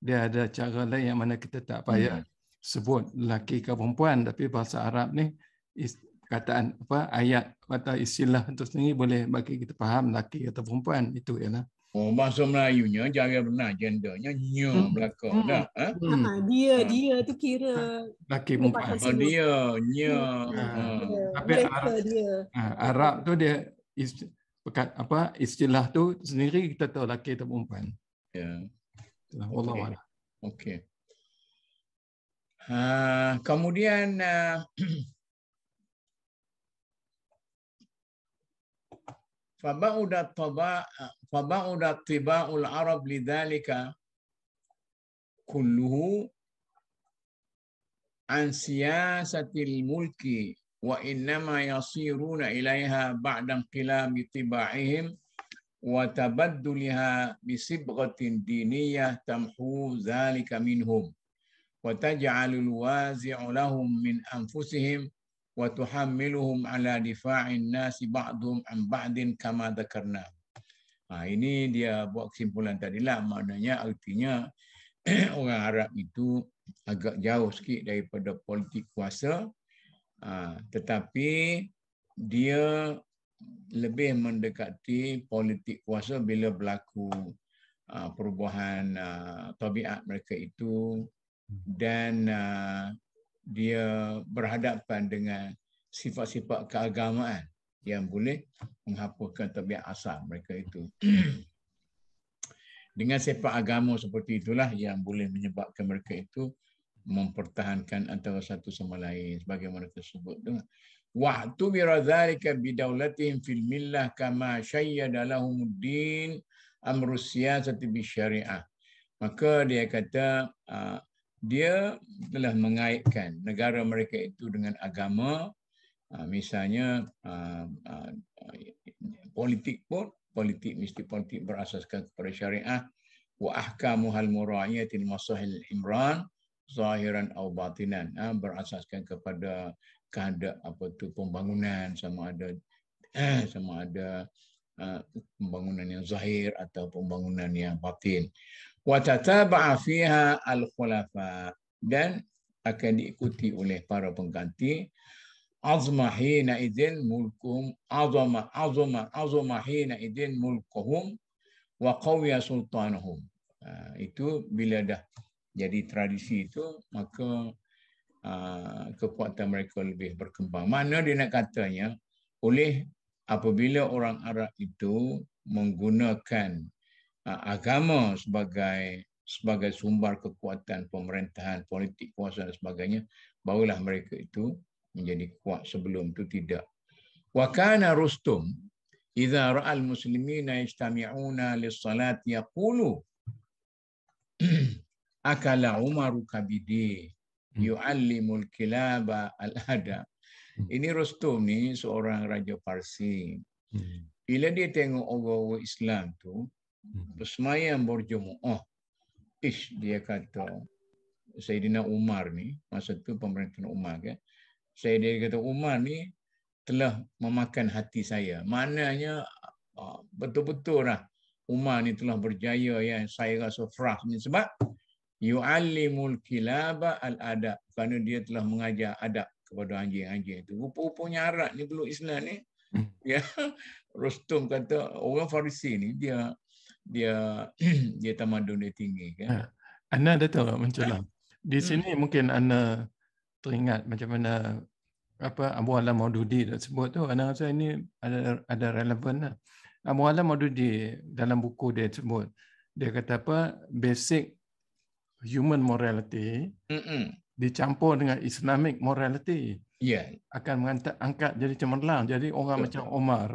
dia ada cara lain yang mana kita tak payah hmm. sebut lelaki ke perempuan tapi bahasa Arab ni kataan apa ayat atau istilah untuk sendiri boleh bagi kita faham lelaki atau perempuan itu ialah
Oh bahasa Melayunya jaga benar gendernya nya hmm. belaka hmm. dah ha? hmm. Ah,
dia hmm. dia tu kira ha, lelaki perempuan oh, dia
nya hmm.
Ha. tapi Mereka Arab dia. Ha,
Arab tu dia ist, apa istilah tu sendiri kita tahu lelaki atau perempuan ya yeah. Wallahu okay. a'lam.
Okey. Uh, kemudian uh, فبعد الطباء فبعد الطباء العرب لذلك كله عن سياسة الملك وإنما يصيرون إليها بعد انقلاب طباعهم وتبدلها بصبغة دينية تمحو ذلك منهم وتجعل الوازع لهم من أنفسهم وتحملهم على دفاع الناس بعضهم عن بعض كما ذكرنا Ah ini dia buat kesimpulan tadi lah maknanya artinya orang Arab itu agak jauh sikit daripada politik kuasa ha, tetapi dia lebih mendekati politik kuasa bila berlaku uh, perubahan uh, tabiat mereka itu dan uh, dia berhadapan dengan sifat-sifat keagamaan yang boleh menghapuskan tabiat asal mereka itu. dengan sifat agama seperti itulah yang boleh menyebabkan mereka itu mempertahankan antara satu sama lain sebagaimana tersebut واعتبر ذلك بدولتهم fil milah kama شيد لهم الدين أمر السياسة بالشريعة maka dia kata ah, dia telah mengaitkan negara mereka itu dengan agama ah, misalnya ah, politik pun politik mesti politik berasaskan kepada syariah Wahka ahkamu hal muraiyatil masahil imran zahiran atau batinan berasaskan kepada kada kan apa tu pembangunan sama ada eh, sama ada uh, pembangunan yang zahir atau pembangunan yang batin wa tataba'a fiha al-khulafa dan akan diikuti oleh para pengganti azma hina idin mulkum azma azma azama hina idin mulkuhum wa qawiya sultanuhum ah, itu bila dah jadi tradisi itu maka Ah, kekuatan mereka lebih berkembang. Mana dia nak katanya, oleh apabila orang Arab itu menggunakan ah, agama sebagai sebagai sumber kekuatan pemerintahan, politik, kuasa dan sebagainya, barulah mereka itu menjadi kuat sebelum itu tidak. Wa kana Rustum idza ra'al muslimina yajtami'una lis-salati yaqulu akala Umar kabidi Hmm. yu'allimul kilaba al adab hmm. ini Rostum ni seorang raja Parsi hmm. bila dia tengok orang-orang Islam tu bersemayam Oh, ish dia kata Sayyidina Umar ni masa tu pemerintahan Umar kan saya dia kata Umar ni telah memakan hati saya maknanya ah, betul-betul lah Umar ni telah berjaya yang saya rasa frah ni sebab yu'allimul kilaba al adab kerana dia telah mengajar adab kepada anjing-anjing itu rupa-rupanya Arab ni belum Islam ni ya Rostum kata orang Farisi ni dia dia dia tamadun dia tinggi kan
Anna ha. ada tahu mencelah di hmm. sini mungkin Anna teringat macam mana apa Abu Alam Maududi dah sebut tu Anna rasa ini ada ada relevan lah Abu Alam Maududi dalam buku dia sebut dia kata apa basic human morality Mm-mm. dicampur dengan Islamic morality yeah. akan mengangkat angkat jadi cemerlang. Jadi orang Betul. macam Omar,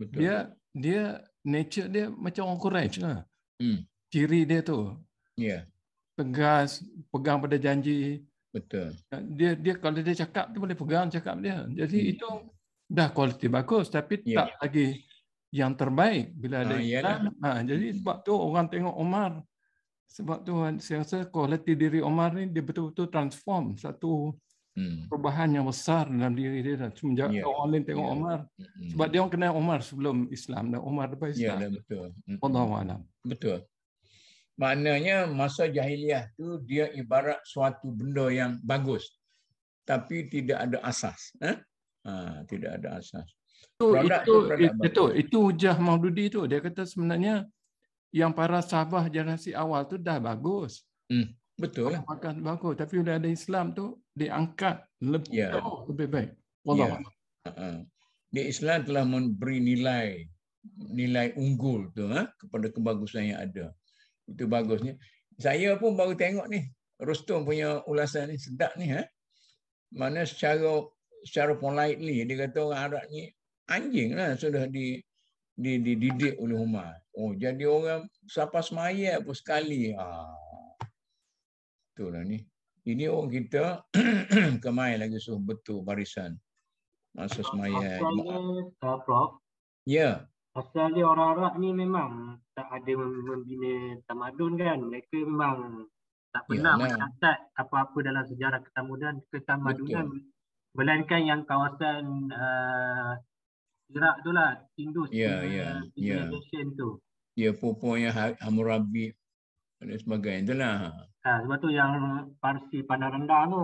Betul. dia dia nature dia macam orang courage lah. Mm. Ciri dia tu. Yeah. Tegas, pegang pada janji. Betul. Ya, dia dia kalau dia cakap tu boleh pegang cakap dia. Jadi mm. itu dah kualiti bagus tapi yeah. tak lagi yang terbaik bila ada ah, ha, jadi hmm. sebab tu orang tengok Omar sebab tu saya rasa kualiti diri Omar ni dia betul-betul transform satu hmm. perubahan yang besar dalam diri dia dah semenjak yeah. orang lain tengok yeah. Omar hmm. sebab dia orang kenal Omar sebelum Islam dan Omar lepas ya, Islam. Ya yeah,
betul. Hmm. Allah
alam. Betul.
Maknanya masa jahiliah tu dia ibarat suatu benda yang bagus tapi tidak ada asas.
Eh? Ha, tidak ada asas. Itu, produk itu, tu, produk itu, itu, itu, itu, itu, itu, itu, itu, yang para sahabat generasi awal tu dah bagus. Hmm. Betul lah. Makan bagus. Tapi oleh ada Islam tu diangkat lebih yeah. jauh, lebih baik. Wallah. Yeah. Ya.
Uh-huh. Di Islam telah memberi nilai nilai unggul tu ha? kepada kebagusan yang ada. Itu bagusnya. Saya pun baru tengok ni Rustum punya ulasan ni sedap ni ha. Mana secara secara politely dia kata orang Arab ni anjing lah sudah di di didik oleh Umar. Oh, jadi orang siapa semaya pun sekali. Ha. Betul lah ni. Ini orang kita kemai lagi suruh betul barisan. Masa semayat. Asalnya,
uh, Prof. Ya. Asalnya orang Arab ni memang tak ada membina tamadun kan. Mereka memang tak pernah ya, mencatat apa-apa dalam sejarah ketamadunan. Ketamadunan. Melainkan yang kawasan uh, gerak tu lah Indus ya, ya ya ya tu
ya pupuk yang ha, Hammurabi dan sebagainya tu lah ha.
ha, sebab tu yang Parsi pandang rendah tu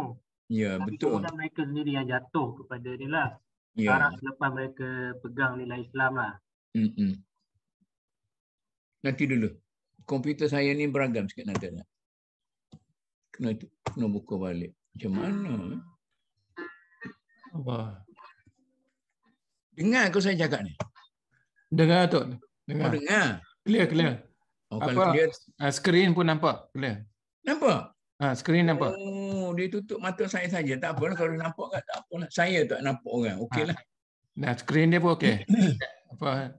ya Tapi betul kemudian mereka sendiri yang jatuh kepada ni lah ya. Arab selepas mereka pegang nilai Islam lah Mm-mm.
nanti dulu komputer saya ni beragam sikit nanti lah kena, kena buka balik macam mana Allah. Eh? Dengar ke saya cakap ni?
Dengar tu. Dengar. Oh, dengar. Clear, clear. Oh, Apa? Clear. Uh, screen pun nampak. Clear. Nampak? Ha, uh, screen nampak.
Oh, dia tutup mata saya saja. Tak apalah kalau nampak kan. Tak apalah. Saya tak nampak orang. Okeylah. Ha.
Nah, screen dia pun okey.
Apa?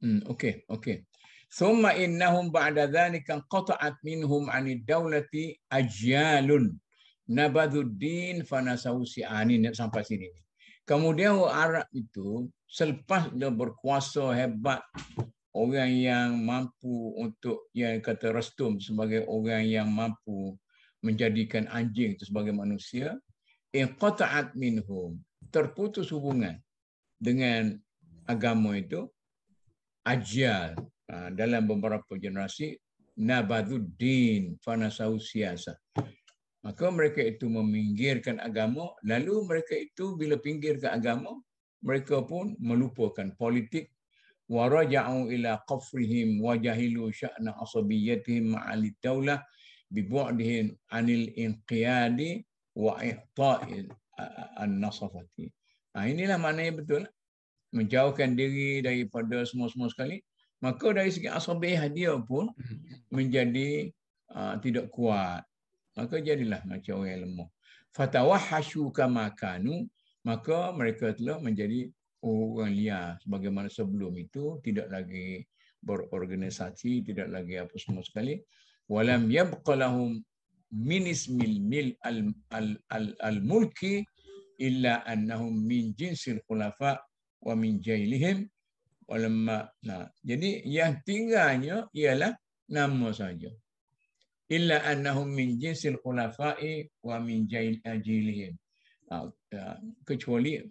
Hmm, okey, okey. Thumma innahum ba'da dhalika qata'at minhum 'ani daulati ajyalun nabadud din fanasau si'ani sampai sini. Kemudian orang Arab itu selepas dia berkuasa hebat orang yang mampu untuk yang kata restum sebagai orang yang mampu menjadikan anjing itu sebagai manusia inqata'at minhum terputus hubungan dengan agama itu ajal ha, dalam beberapa generasi nabadud din fanasau siasa Maka mereka itu meminggirkan agama, lalu mereka itu bila pinggirkan agama, mereka pun melupakan politik. Waraja'u ila qafrihim wajahilu sya'na asabiyyatihim ma'ali daulah bibu'dihin anil inqiyadi wa ihtain an-nasafati. Nah, ha, inilah maknanya betul. Menjauhkan diri daripada semua-semua sekali. Maka dari segi asabiyah dia pun hmm. menjadi uh, tidak kuat maka jadilah macam orang yang lemah fatawahhasu kama kanu maka mereka telah menjadi orang liar sebagaimana sebelum itu tidak lagi berorganisasi tidak lagi apa semua sekali walam yabqalahum min ismil mil al al al, al mulki illa annahum min jinsil khulafa wa min jailihim walamma nah jadi yang tinggalnya ialah nama saja illa annahum min jinsil khulafa'i wa min jain eh, ajilihim. Ah, ah, kecuali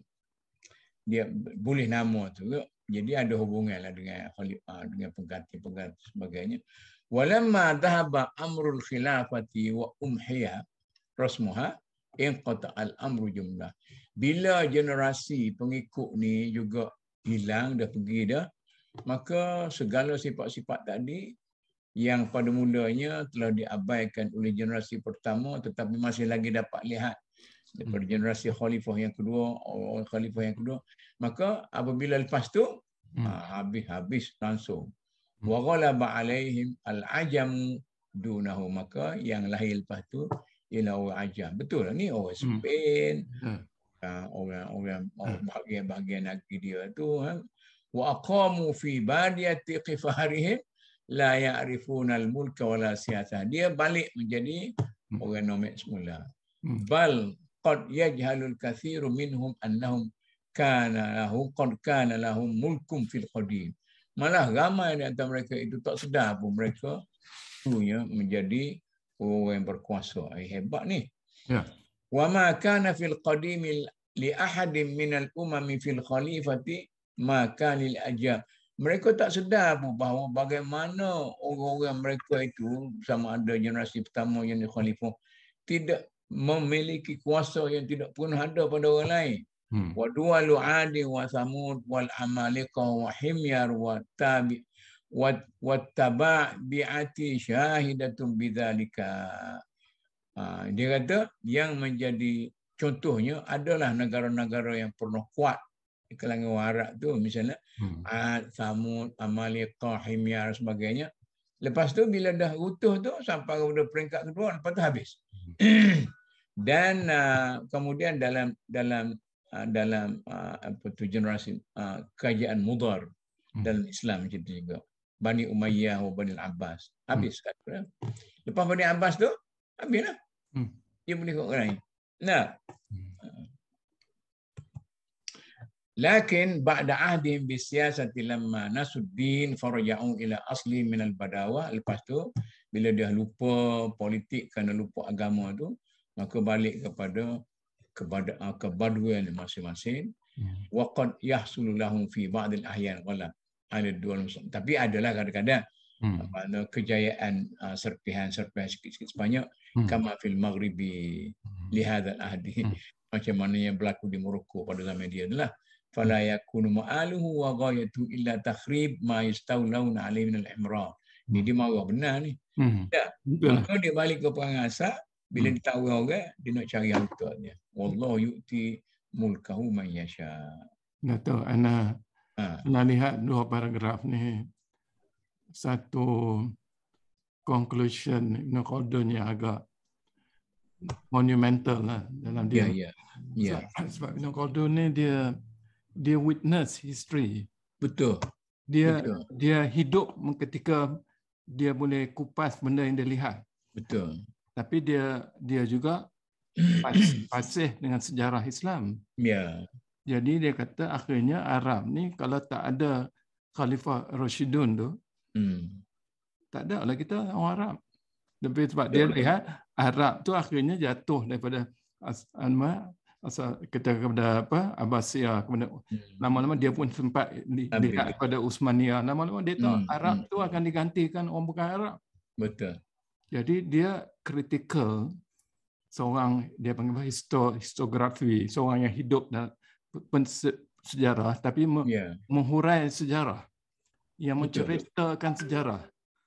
dia boleh nama tu Jadi ada hubunganlah dengan ah, dengan pengganti-pengganti sebagainya. Walamma dhahaba amrul khilafati wa umhiya rasmuha inqata al amru jumlah. Bila generasi pengikut ni juga hilang dah pergi dah maka segala sifat-sifat tadi yang pada mulanya telah diabaikan oleh generasi pertama tetapi masih lagi dapat lihat daripada hmm. generasi khalifah yang kedua atau khalifah yang kedua maka apabila lepas tu hmm. Ah, habis habis langsung hmm. wa ghalaba alaihim al ajam dunahu maka yang lahir lepas tu ialah orang ajam betul ni orang hmm. spain ah, orang orang bahagian-bahagian negeri dia tu kan? wa aqamu fi badiyati qifarihim la ya'rifunal mulka wala siyasah. Dia balik menjadi hmm. orang nomad semula. Hmm. Bal qad yajhalul kathiru minhum annahum kana lahum qad kana lahum mulkum fil qadim. Malah ramai di antara mereka itu tak sedar pun mereka punya menjadi orang yang berkuasa. Eh, hebat ni. Ya. Wa ma kana fil qadimil li ahadin min al umam fil khalifati ma kana al ajab mereka tak sedar pun bahawa bagaimana orang-orang mereka itu sama ada generasi pertama yang di khalifah tidak memiliki kuasa yang tidak pun ada pada orang lain. Hmm. Wa dualu adi wa samud wal amalika wa himyar wa tabi wa taba biati syahidatun bidzalika. Ha, dia kata yang menjadi contohnya adalah negara-negara yang pernah kuat kalangan warak tu misalnya hmm. ad samud amaliqa himyar sebagainya lepas tu bila dah utuh tu sampai kepada peringkat kedua lepas tu habis hmm. dan uh, kemudian dalam dalam uh, dalam uh, apa tu generasi uh, kerajaan mudar hmm. dalam Islam macam tu juga Bani Umayyah dan Bani Abbas hmm. habis hmm. kan? lepas Bani Abbas tu habislah hmm. dia boleh ikut orang nah hmm. لكن بعد عهد بسياسة لما ناس الدين فرجعوا إلى أصل من badawa lepas tu bila dia lupa politik kerana lupa agama tu maka balik kepada kepada ah, kebaduan masing-masing ya. wa qad yahsul lahum fi ba'd al ahyan wala ala dual tapi adalah kadang-kadang hmm. kejayaan ah, serpihan-serpihan sikit-sikit sebanyak hmm. kama fil maghribi hmm. li hadha ahdi hmm. macam mana yang berlaku di Morocco pada zaman dia adalah fala yakunu ma'aluhu wa ghayatu illa takhrib ma yastawlawna alaihi min al-imran. Ini dia marah benar ni. Hmm. Ya. Tak. dia balik ke perang bila hmm. ditawar orang dia nak cari harta dia. Wallahu yu'ti mulkahu man yasha.
Nah tu ana ha. ana lihat dua paragraf ni. Satu conclusion ni kodon yang agak monumental lah dalam ya, dia. Ya ya, ya. Sebab, sebab Ibn Khaldun ni dia dia witness history betul dia betul. dia hidup ketika dia boleh kupas benda yang dia lihat betul tapi dia dia juga fasih dengan sejarah Islam ya yeah. jadi dia kata akhirnya Arab ni kalau tak ada khalifah Rashidun tu hmm. tak ada lah kita orang Arab tapi sebab betul. dia lihat Arab tu akhirnya jatuh daripada Anwar asal kata kepada apa Abbasia ya, kepada hmm. lama-lama dia pun sempat dekat kepada Usmania Lama-lama dia tahu hmm. hmm. Arab hmm. tu akan digantikan orang bukan Arab betul jadi dia kritikal seorang dia panggil histor, historiografi seorang yang hidup dalam sejarah tapi me, yeah. menghurai sejarah yang betul. menceritakan sejarah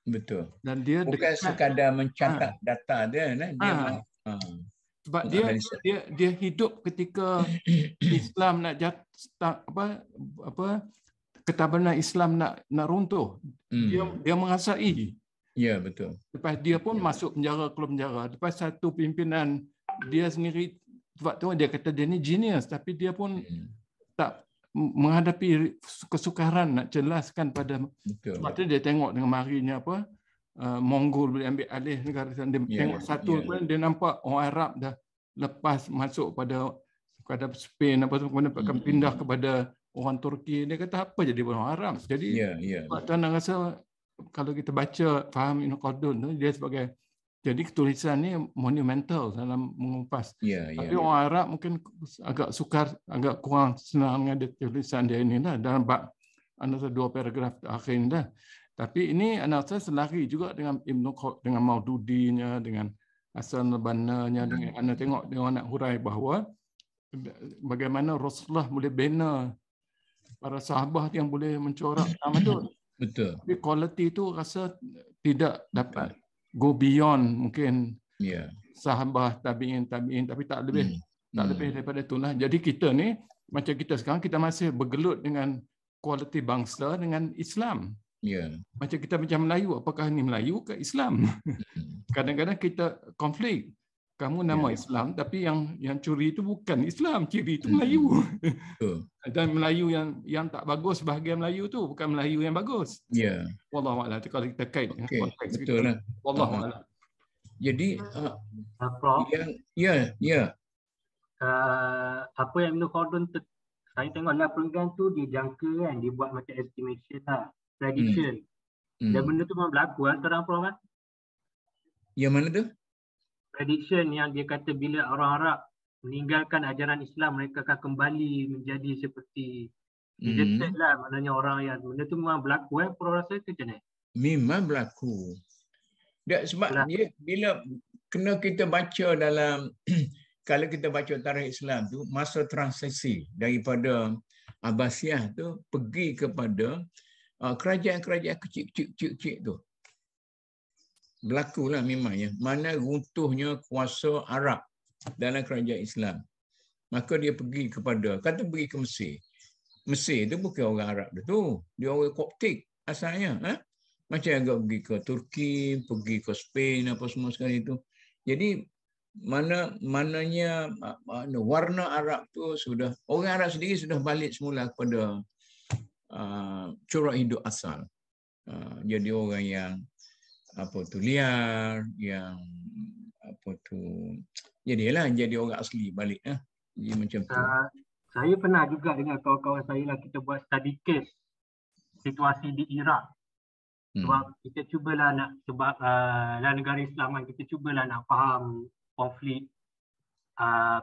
betul dan dia bukan sekadar mencatat ha. data dia kan? dia Ha sebab dia dia dia hidup ketika Islam nak jat, apa apa ketabahan Islam nak nak runtuh hmm. dia dia merasai ya betul lepas dia pun yeah. masuk penjara keluar penjara lepas satu pimpinan dia sendiri sebab tu dia kata dia ni genius tapi dia pun hmm. tak menghadapi kesukaran nak jelaskan pada betul sebab tu dia tengok dengan marinya apa Uh, Mongol boleh ambil alih negara Dia yeah, tengok satu yeah. pun dia nampak orang Arab dah lepas masuk pada kepada Spain apa semua kemudian akan hmm, pindah hmm. kepada orang Turki dia kata apa jadi orang Arab jadi ya, yeah, ya. Yeah. rasa kalau kita baca faham Ibn Qaldun dia sebagai jadi tulisan ni monumental dalam mengupas ya, yeah, tapi yeah, orang Arab mungkin agak sukar agak kurang senang dengan tulisan dia ini inilah dalam bab anda dua paragraf akhir ini dah tapi ini anak saya selari juga dengan Ibn Khot, dengan Maududinya, dengan Hassan al-Banna-nya, dengan anak tengok dengan anak hurai bahawa bagaimana Rasulullah boleh bina para sahabat yang boleh mencorak Ramadan. Ah, betul. Tapi quality itu rasa tidak dapat go beyond mungkin yeah. sahabah tabiin tabiin tapi tak lebih hmm. tak hmm. lebih daripada itulah. Jadi kita ni macam kita sekarang kita masih bergelut dengan kualiti bangsa dengan Islam. Yeah. Macam kita macam Melayu, apakah ini Melayu ke Islam? Mm-hmm. Kadang-kadang kita konflik. Kamu nama yeah. Islam, tapi yang yang curi itu bukan Islam, curi itu mm-hmm. Melayu. Yeah. Dan Melayu yang yang tak bagus bahagian Melayu tu bukan Melayu yang bagus. Ya. Yeah. Wallahu a'lam. Kalau kita kait okay. konteks betul kita, lah. Wallahu a'lam. Jadi ya,
uh, uh, Prof, yang ya ya. Uh, apa yang Ibn Khaldun saya tengok 6% tu dijangka kan dibuat macam estimation lah prediction. Hmm. Hmm. Dan hmm. benda tu memang berlaku kan terang pulau kan? Eh. Yang mana tu? Prediction yang dia kata bila orang Arab meninggalkan ajaran Islam mereka akan kembali menjadi seperti hmm. Dia lah maknanya orang yang benda tu memang berlaku eh. kan pulau rasa ke macam ni?
Memang berlaku.
Tak, sebab Belah. dia bila kena kita
baca dalam kalau kita baca tarikh Islam tu masa transisi daripada Abbasiyah tu pergi kepada Ah, kerajaan-kerajaan kecil-kecil tu. lah memangnya. Mana runtuhnya kuasa Arab dalam kerajaan Islam. Maka dia pergi kepada, kata pergi ke Mesir. Mesir tu bukan orang Arab tu. Dia orang Koptik asalnya. Ha? Macam agak pergi ke Turki, pergi ke Spain, apa semua sekali itu. Jadi mana mananya ah, ah, warna Arab tu sudah orang Arab sendiri sudah balik semula kepada uh, ah, corak hidup asal. Ah, jadi dia orang yang apa tu liar, yang apa tu jadi lah jadi orang asli balik lah Jadi macam tu. Ah,
saya pernah juga dengan kawan-kawan saya lah kita buat study case situasi di Iraq. Hmm. Sebab hmm. kita cubalah nak sebab uh, dalam negara Islam kan kita cubalah nak faham konflik uh,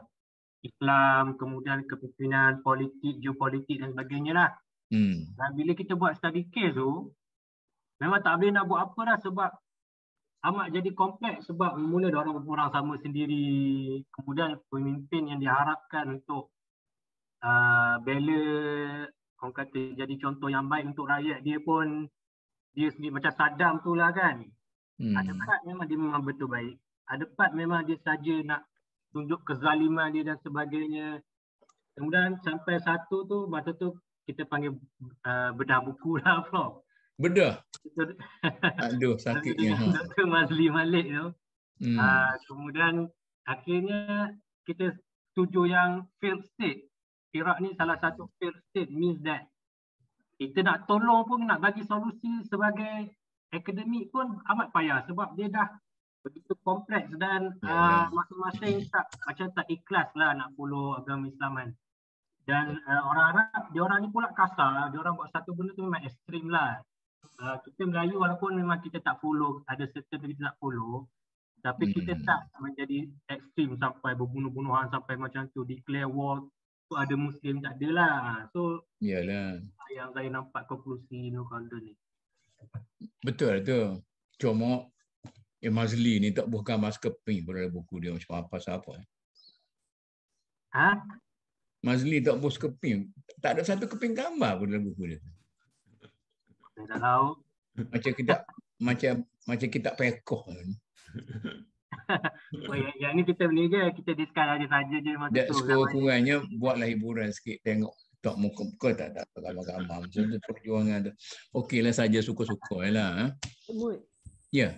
Islam kemudian kepimpinan politik geopolitik dan sebagainya lah. Hmm. Dan bila kita buat study case tu, memang tak boleh nak buat apa lah sebab amat jadi kompleks sebab mula orang berkurang sama sendiri. Kemudian pemimpin yang diharapkan untuk uh, bela orang kata jadi contoh yang baik untuk rakyat dia pun dia sendiri macam sadam tu lah kan.
Hmm. Ada part
memang dia memang betul baik. Ada part memang dia saja nak tunjuk kezaliman dia dan sebagainya. Kemudian sampai satu tu, masa tu kita panggil uh, bedah buku lah bro. Bedah? Aduh sakitnya. Dr. Ha. Mazli Malik tu. Hmm. Uh, kemudian akhirnya kita tuju yang failed state. Iraq ni salah satu failed state means that kita nak tolong pun nak bagi solusi sebagai akademik pun amat payah sebab dia dah begitu kompleks dan uh, masing-masing tak macam tak ikhlas lah nak puluh agama Islam kan dan uh, orang Arab dia orang ni pula kasar dia orang buat satu benda tu memang ekstrim lah uh, kita Melayu walaupun memang kita tak follow ada certain kita tak follow tapi hmm. kita tak menjadi ekstrim sampai berbunuh-bunuhan sampai macam tu declare war tu ada muslim tak lah so iyalah yang saya nampak konklusi no kalau ni
betul lah tu cuma Eh, Mazli ni tak bukan masker pink pada buku dia macam apa siapa. Eh? Ha? Mazli tak post keping. Tak ada satu keping gambar pun dalam buku dia. Saya tahu. Macam kita macam macam kita pekoh lah
oh, yang, ni kita beli je kita discuss aja saja je masa Dan tu. Sekurang-kurangnya
buatlah hiburan sikit tengok tak muka muka tak ada. gambar-gambar macam tu perjuangan tu. Okeylah saja suka-suka lah. Ha. Ya.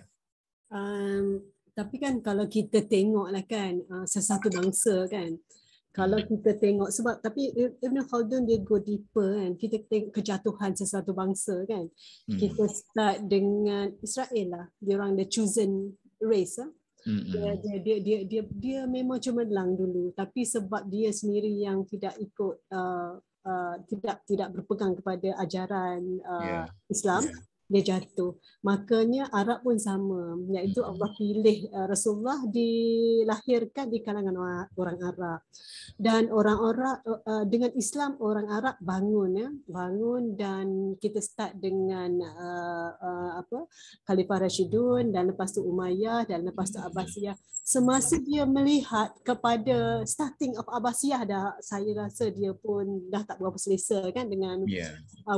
Um, tapi kan kalau kita tengoklah kan uh, sesatu bangsa kan kalau hmm. kita tengok sebab tapi e-, Ibn Khaldun dia go deeper kan kita tengok kejatuhan sesuatu bangsa kan hmm. kita start dengan Israel lah dia orang the chosen race lah. hmm. dia, dia, dia dia dia dia memang cuma lang dulu tapi sebab dia sendiri yang tidak ikut uh, uh, tidak tidak berpegang kepada ajaran uh, yeah. Islam yeah dia jatuh. Makanya Arab pun sama. Iaitu hmm. Allah pilih uh, Rasulullah dilahirkan di kalangan orang Arab. Dan orang-orang uh, dengan Islam orang Arab bangun ya, bangun dan kita start dengan uh, apa? Khalifah Rashidun dan lepas tu Umayyah dan lepas tu hmm. Abbasiyah. Semasa dia melihat kepada starting of Abbasiyah dah saya rasa dia pun dah tak berapa selesa kan dengan yeah.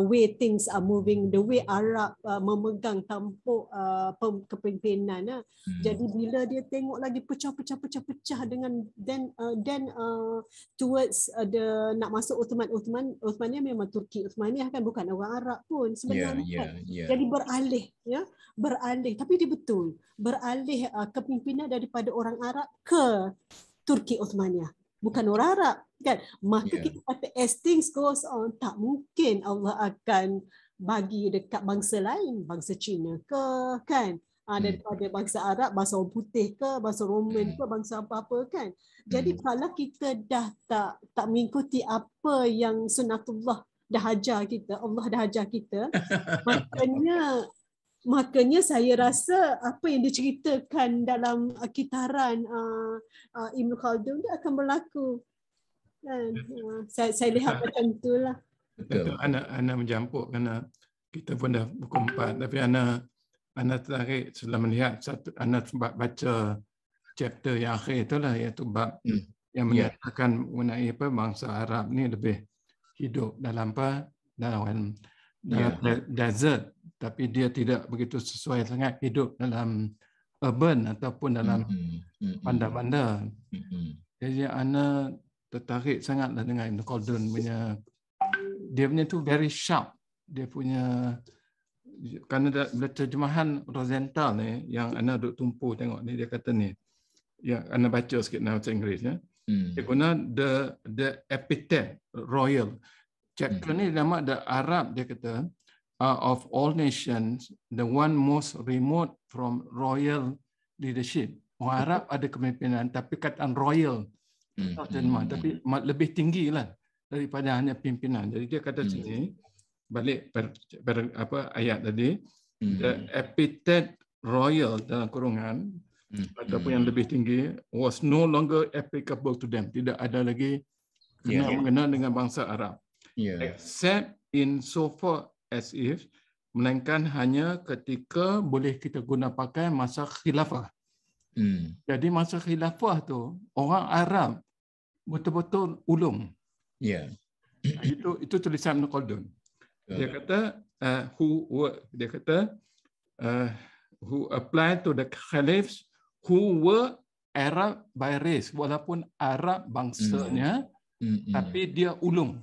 way things are moving, the way Arab uh, memegang tampuk uh, kepimpinan uh. hmm. jadi bila dia tengok lagi pecah-pecah-pecah-pecah dengan then uh, then uh, towards uh, the nak masuk Uthman Uthman Uthmania memang Turki Uthmania kan bukan orang Arab pun sebenarnya yeah, kan. yeah, yeah. jadi beralih ya beralih tapi dia betul beralih uh, kepimpinan daripada orang Arab ke Turki Uthmania bukan orang Arab kan maka yeah. kita kata as things goes on tak mungkin Allah akan bagi dekat bangsa lain, bangsa Cina ke kan, ha, daripada bangsa Arab, bangsa orang putih ke, bangsa Roman hmm. ke, bangsa apa-apa kan. Jadi hmm. kalau kita dah tak tak mengikuti apa yang sunatullah dah ajar kita, Allah dah ajar kita, makanya makanya saya rasa apa yang diceritakan dalam ah, kitaran uh, uh, Ibn Khaldun dia akan berlaku. Kan? Uh, saya, saya lihat macam itulah. Betul. Itu
anak anak menjampuk kerana kita pun dah buku empat tapi anak anak tertarik setelah melihat satu anak sebab baca chapter yang akhir itulah iaitu bab hmm. yang menyatakan yeah. mengenai apa bangsa Arab ni lebih hidup dalam apa dalam dalam ya. desert tapi dia tidak begitu sesuai sangat hidup dalam urban ataupun dalam hmm, hmm, hmm. bandar-bandar. Jadi anak tertarik sangatlah dengan Colden punya dia punya tu very sharp. Dia punya kerana dalam terjemahan Rosenthal ni yang anda duk tumpu tengok ni dia kata ni. Ya, anda baca sikit dalam bahasa Inggeris ya. Hmm. Dia guna the the epithet royal. Chapter hmm. ni nama the Arab dia kata uh, of all nations the one most remote from royal leadership. Orang Arab ada kemimpinan, tapi kata royal. Hmm. hmm. tapi lebih tinggi lah daripada hanya pimpinan. Jadi dia kata hmm. sini balik per, per, apa ayat tadi hmm. the epithet royal dalam kurungan
hmm. ataupun hmm. yang lebih
tinggi was no longer applicable to them. Tidak ada lagi ya. kena mengenal yeah. dengan bangsa Arab. Yeah. Except in so far as if melainkan hanya ketika boleh kita guna pakai masa khilafah. Hmm. Jadi masa khilafah tu orang Arab betul-betul ulung. Ya. Yeah. itu itu tulisan Ibn Khaldun. Ya. Dia kata uh, who were, dia kata uh, who applied to the caliphs who were Arab by race walaupun Arab bangsanya mm. tapi hmm. dia ulung.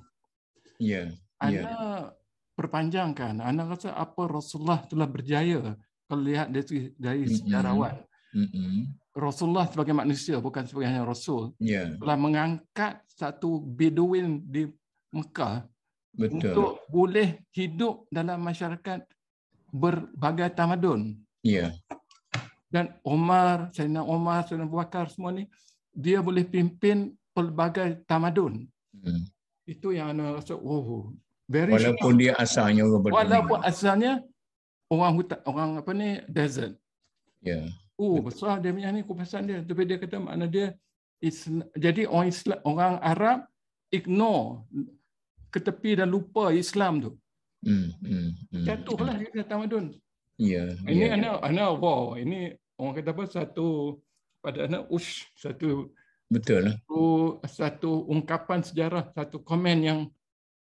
Ya. Yeah. Yeah. Ana perpanjangkan. Ana rasa apa Rasulullah telah berjaya kalau lihat dari, dari hmm, sejarawan. Mm-hmm. Rasulullah sebagai manusia bukan sebagai hanya rasul yeah. telah mengangkat satu Bedouin di Mekah Betul. untuk boleh hidup dalam masyarakat berbagai tamadun. Ya. Yeah. Dan Omar, Sayyidina Omar, Sayyidina Abu Bakar semua ni dia boleh pimpin pelbagai tamadun. Hmm. Itu yang anak rasa oh, very walaupun
dia asalnya orang Walaupun
asalnya orang hutan, orang apa ni desert. Ya. Yeah. Oh besar dia punya ni kupasan dia. Tapi dia kata makna dia is, jadi orang Islam, orang Arab ignore ketepi dan lupa Islam tu. Hmm, hmm, hmm. Jatuhlah dia punya tamadun.
Ya.
Ini ana yeah.
ana wow. Ini orang kata apa satu pada ana ush satu betul lah. Satu, satu ungkapan sejarah, satu komen yang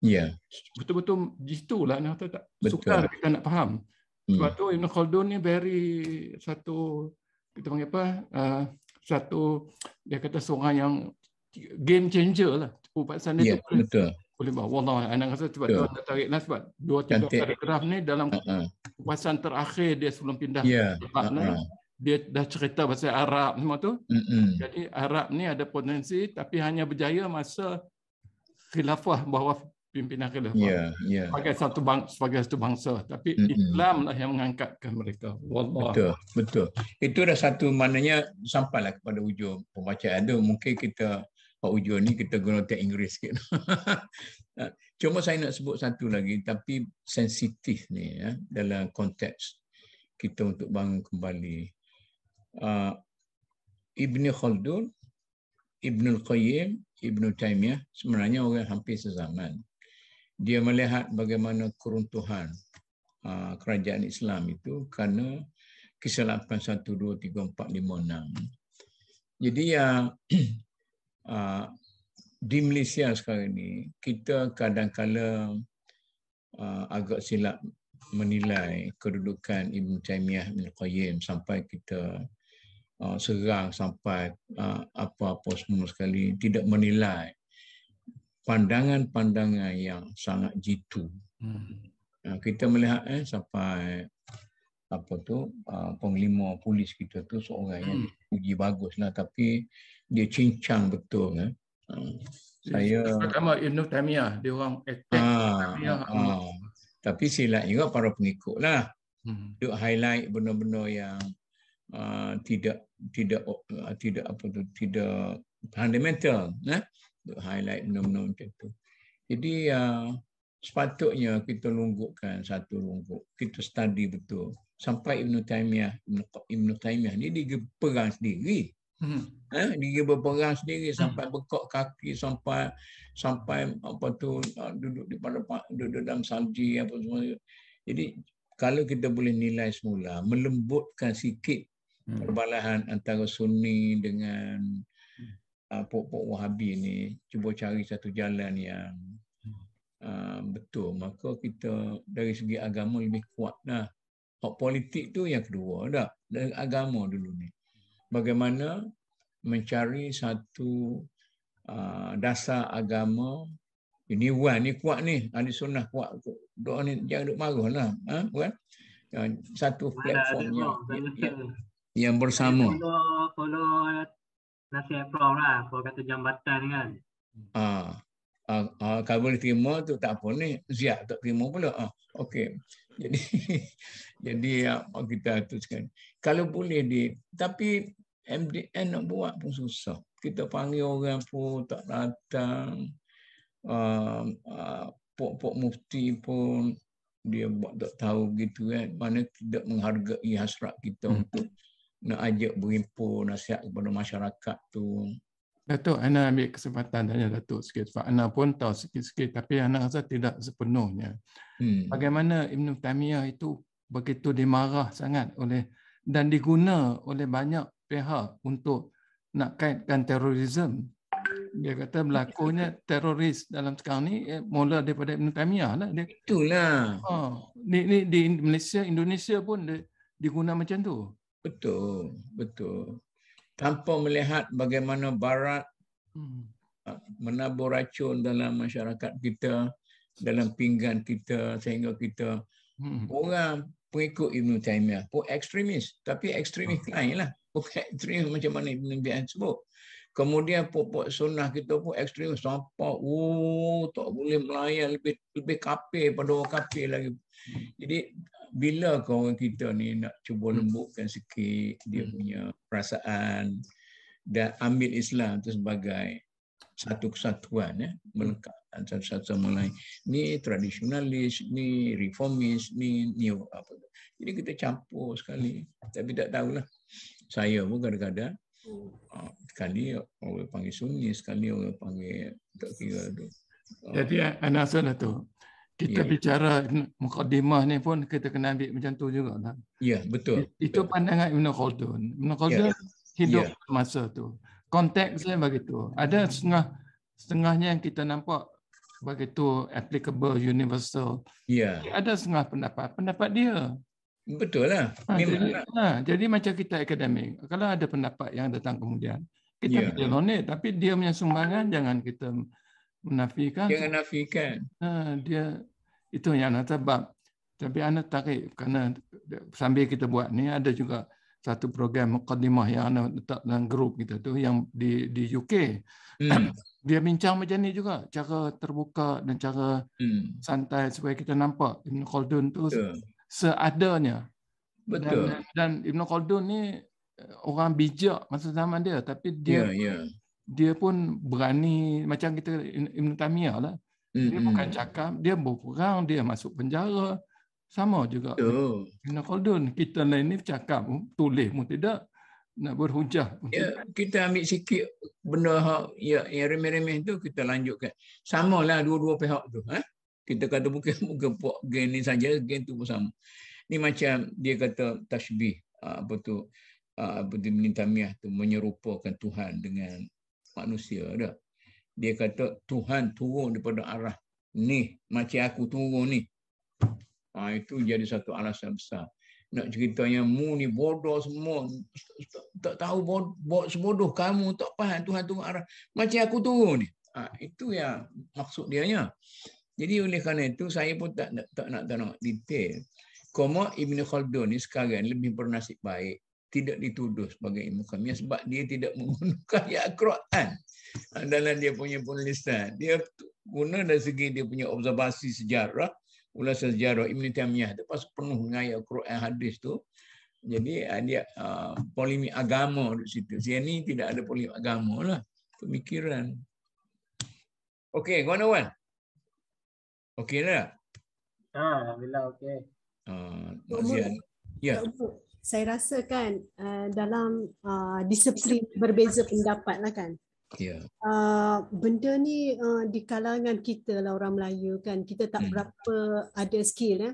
ya. Yeah. Betul-betul gitulah ana tak betul. sukar kita nak faham. Hmm. Sebab hmm. tu Ibn Khaldun ni very satu kita panggil apa eh, satu dia kata seorang yang game changer lah Ubat sana yeah, tu betul. boleh bawa Allah anak rasa cuba betul. tuan tertarik lah sebab dua tiga Cantik. paragraf ni dalam uh-huh. terakhir dia sebelum pindah yeah. ke uh dia dah cerita pasal Arab semua tu. Mm-hmm. Jadi Arab ni ada potensi tapi hanya berjaya masa khilafah bawah pimpinan kita yeah, yeah. Ya. sebagai satu bang sebagai satu bangsa tapi mm-hmm. Islamlah yang mengangkatkan mereka Wallah. betul
betul itu dah satu maknanya sampailah kepada ujung pembacaan tu mungkin kita Pak Ujo ni kita guna teks Inggeris sikit. Cuma saya nak sebut satu lagi tapi sensitif ni ya dalam konteks kita untuk bangun kembali. Uh, Ibn Khaldun, Ibn Al-Qayyim, Ibn Taymiyah sebenarnya orang hampir sezaman dia melihat bagaimana keruntuhan ah, kerajaan Islam itu kerana kesilapan 1 Jadi yang ah, di Malaysia sekarang ini kita kadang-kadang ah, agak silap menilai kedudukan Ibn Taymiyah bin Qayyim sampai kita serang sampai apa-apa semua sekali tidak menilai pandangan-pandangan yang sangat jitu. Hmm. Ah, kita melihat eh, sampai apa tu ah, penglima polis kita tu seorang yang hmm. uji bagus lah tapi dia cincang betul eh. Ah, saya pertama
Ibnu Tamiyah dia orang attack ah, Tamiyah. Ah,
ah. Tapi silap juga para pengikut lah. Hmm. Dia highlight benda-benda yang uh, tidak tidak uh, tidak apa tu tidak fundamental eh untuk highlight benda-benda macam tu. Jadi uh, sepatutnya kita lungkupkan satu lungkup. Kita study betul. Sampai Ibn Taymiyah, Ibn, Ibn Taymiyah ni dia perang sendiri. Hmm. Ha? Dia berperang sendiri hmm. sampai bekok kaki sampai sampai apa tu uh, duduk di pada duduk dalam salji apa semua. Jadi kalau kita boleh nilai semula, melembutkan sikit hmm. perbalahan antara Sunni dengan uh, pokok-pokok wahabi ni cuba cari satu jalan yang uh, betul maka kita dari segi agama lebih kuat Nah, hak politik tu yang kedua dah dari agama dulu ni bagaimana mencari satu uh, dasar agama ini wan ni kuat ni ahli sunnah kuat doa ni jangan duk marahlah ha kan satu platform yang, yang, yang bersama
kalau nasi apron lah kalau kata jambatan kan.
Ah. Ah, ah kalau boleh terima tu tak apa ni. Ziak tak terima pula. Ah, Okey. Jadi jadi apa ah, oh, kita teruskan. Kalau boleh di tapi MDN nak buat pun susah. Kita panggil orang pun tak datang. Uh, uh, pok-pok mufti pun dia buat tak tahu gitu kan. Mana tidak menghargai hasrat kita hmm nak ajak berimpo nasihat kepada masyarakat
tu. Datuk, Ana ambil kesempatan tanya Datuk sikit sebab Ana pun tahu sikit-sikit tapi Ana rasa tidak sepenuhnya. Hmm. Bagaimana Ibn Taymiyah itu begitu dimarah sangat oleh dan diguna oleh banyak pihak untuk nak kaitkan terorisme. Dia kata berlakunya teroris dalam sekarang ni eh, mula daripada Ibn Taymiyah lah. Dia, Itulah. Oh, ni, ni, di Malaysia, Indonesia pun dia, diguna macam tu. Betul, betul. Tanpa melihat
bagaimana barat hmm. ah, menabur racun dalam masyarakat kita, dalam pinggan kita sehingga kita hmm. orang pengikut Ibn Taymiyah pun ekstremis. Tapi ekstremis hmm. lain lah. Bukan ekstremis macam mana Ibn Taymiyah sebut. Kemudian popok sunnah kita pun ekstrem. sampah. Oh, tak boleh melayan lebih lebih kafir pada orang kafir lagi. Hmm. Jadi bila kawan kita ni nak cuba hmm. lembutkan sikit dia hmm. punya perasaan dan ambil Islam itu sebagai satu kesatuan ya eh, hmm. melekat antara satu sama lain ni tradisionalis ni reformis ni new apa tu jadi kita campur sekali tapi tak tahulah saya pun kadang-kadang ah, sekali orang panggil sunni sekali orang panggil tak kira tu jadi ah. anasalah tu
kita ya. ya. bicara mukadimah ni pun kita kena ambil macam tu juga kan? Ya, betul. It, itu pandangan Ibn Khaldun. Ibn ya, Khaldun ya. hidup ya. masa tu. Konteks dia begitu. Ada hmm. setengah setengahnya yang kita nampak begitu applicable universal. Ya. ada setengah pendapat. Pendapat dia. Betul lah. Ha, jadi, lah. Ha, jadi macam kita akademik. Kalau ada pendapat yang datang kemudian, kita ya. boleh lonet. Tapi dia punya sumbangan, jangan kita menafikan. Dia
menafikan.
Ha, dia itu yang nak sebab. Tapi anak tak kerana sambil kita buat ni ada juga satu program mukadimah yang anak letak dalam grup kita tu yang di di UK. Hmm. Dia bincang macam ni juga cara terbuka dan cara hmm. santai supaya kita nampak Ibn Khaldun tu Betul. seadanya. Betul. Dan, dan Ibn Khaldun ni eh, orang bijak masa zaman dia tapi dia yeah, yeah dia pun berani macam kita Ibn Tamiyah lah. Dia mm-hmm. bukan cakap, dia berperang, dia masuk penjara. Sama juga. Ibn Khaldun, kita lain ni cakap, oh, tulis pun tidak nak berhujah. Ya, kita ambil
sikit benda hak ya, yang remeh-remeh tu kita lanjutkan.
Sama lah dua-dua pihak
tu. Ha? Kita kata mungkin mungkin puak gen ni saja, gen tu pun sama. Ni macam dia kata tashbih ah, apa tu ah, apa tu minta tu menyerupakan Tuhan dengan manusia ada. Dia kata Tuhan turun daripada arah ni, macam aku turun ni. Ha, itu jadi satu alasan besar. Nak ceritanya mu ni bodoh semua, tak, tahu bodoh, sebodoh kamu, tak faham Tuhan turun arah, macam aku turun ni. Ha, itu ya maksud dia nya. Jadi oleh kerana itu saya pun tak, tak, tak nak tengok detail. Koma Ibn Khaldun ni sekarang lebih bernasib baik tidak dituduh sebagai ilmu kimia sebab dia tidak menggunakan ayat Al-Quran dalam dia punya penulisan. Dia guna dari segi dia punya observasi sejarah, ulasan sejarah Ibn Taymiyah tu pas penuh dengan ayat Al-Quran hadis tu. Jadi ah, dia uh, polemik agama di situ. Dia ni tidak ada polemik agama lah. Pemikiran. Okey, kawan Wan.
Okey lah. Ah, alhamdulillah okey. Ah, uh, Ya. Yeah
saya rasa kan uh, dalam uh, disiplin berbeza pendapat lah kan. Yeah. Ya. Uh, benda ni uh, di kalangan kita lah orang Melayu kan kita tak hmm. berapa ada skill eh,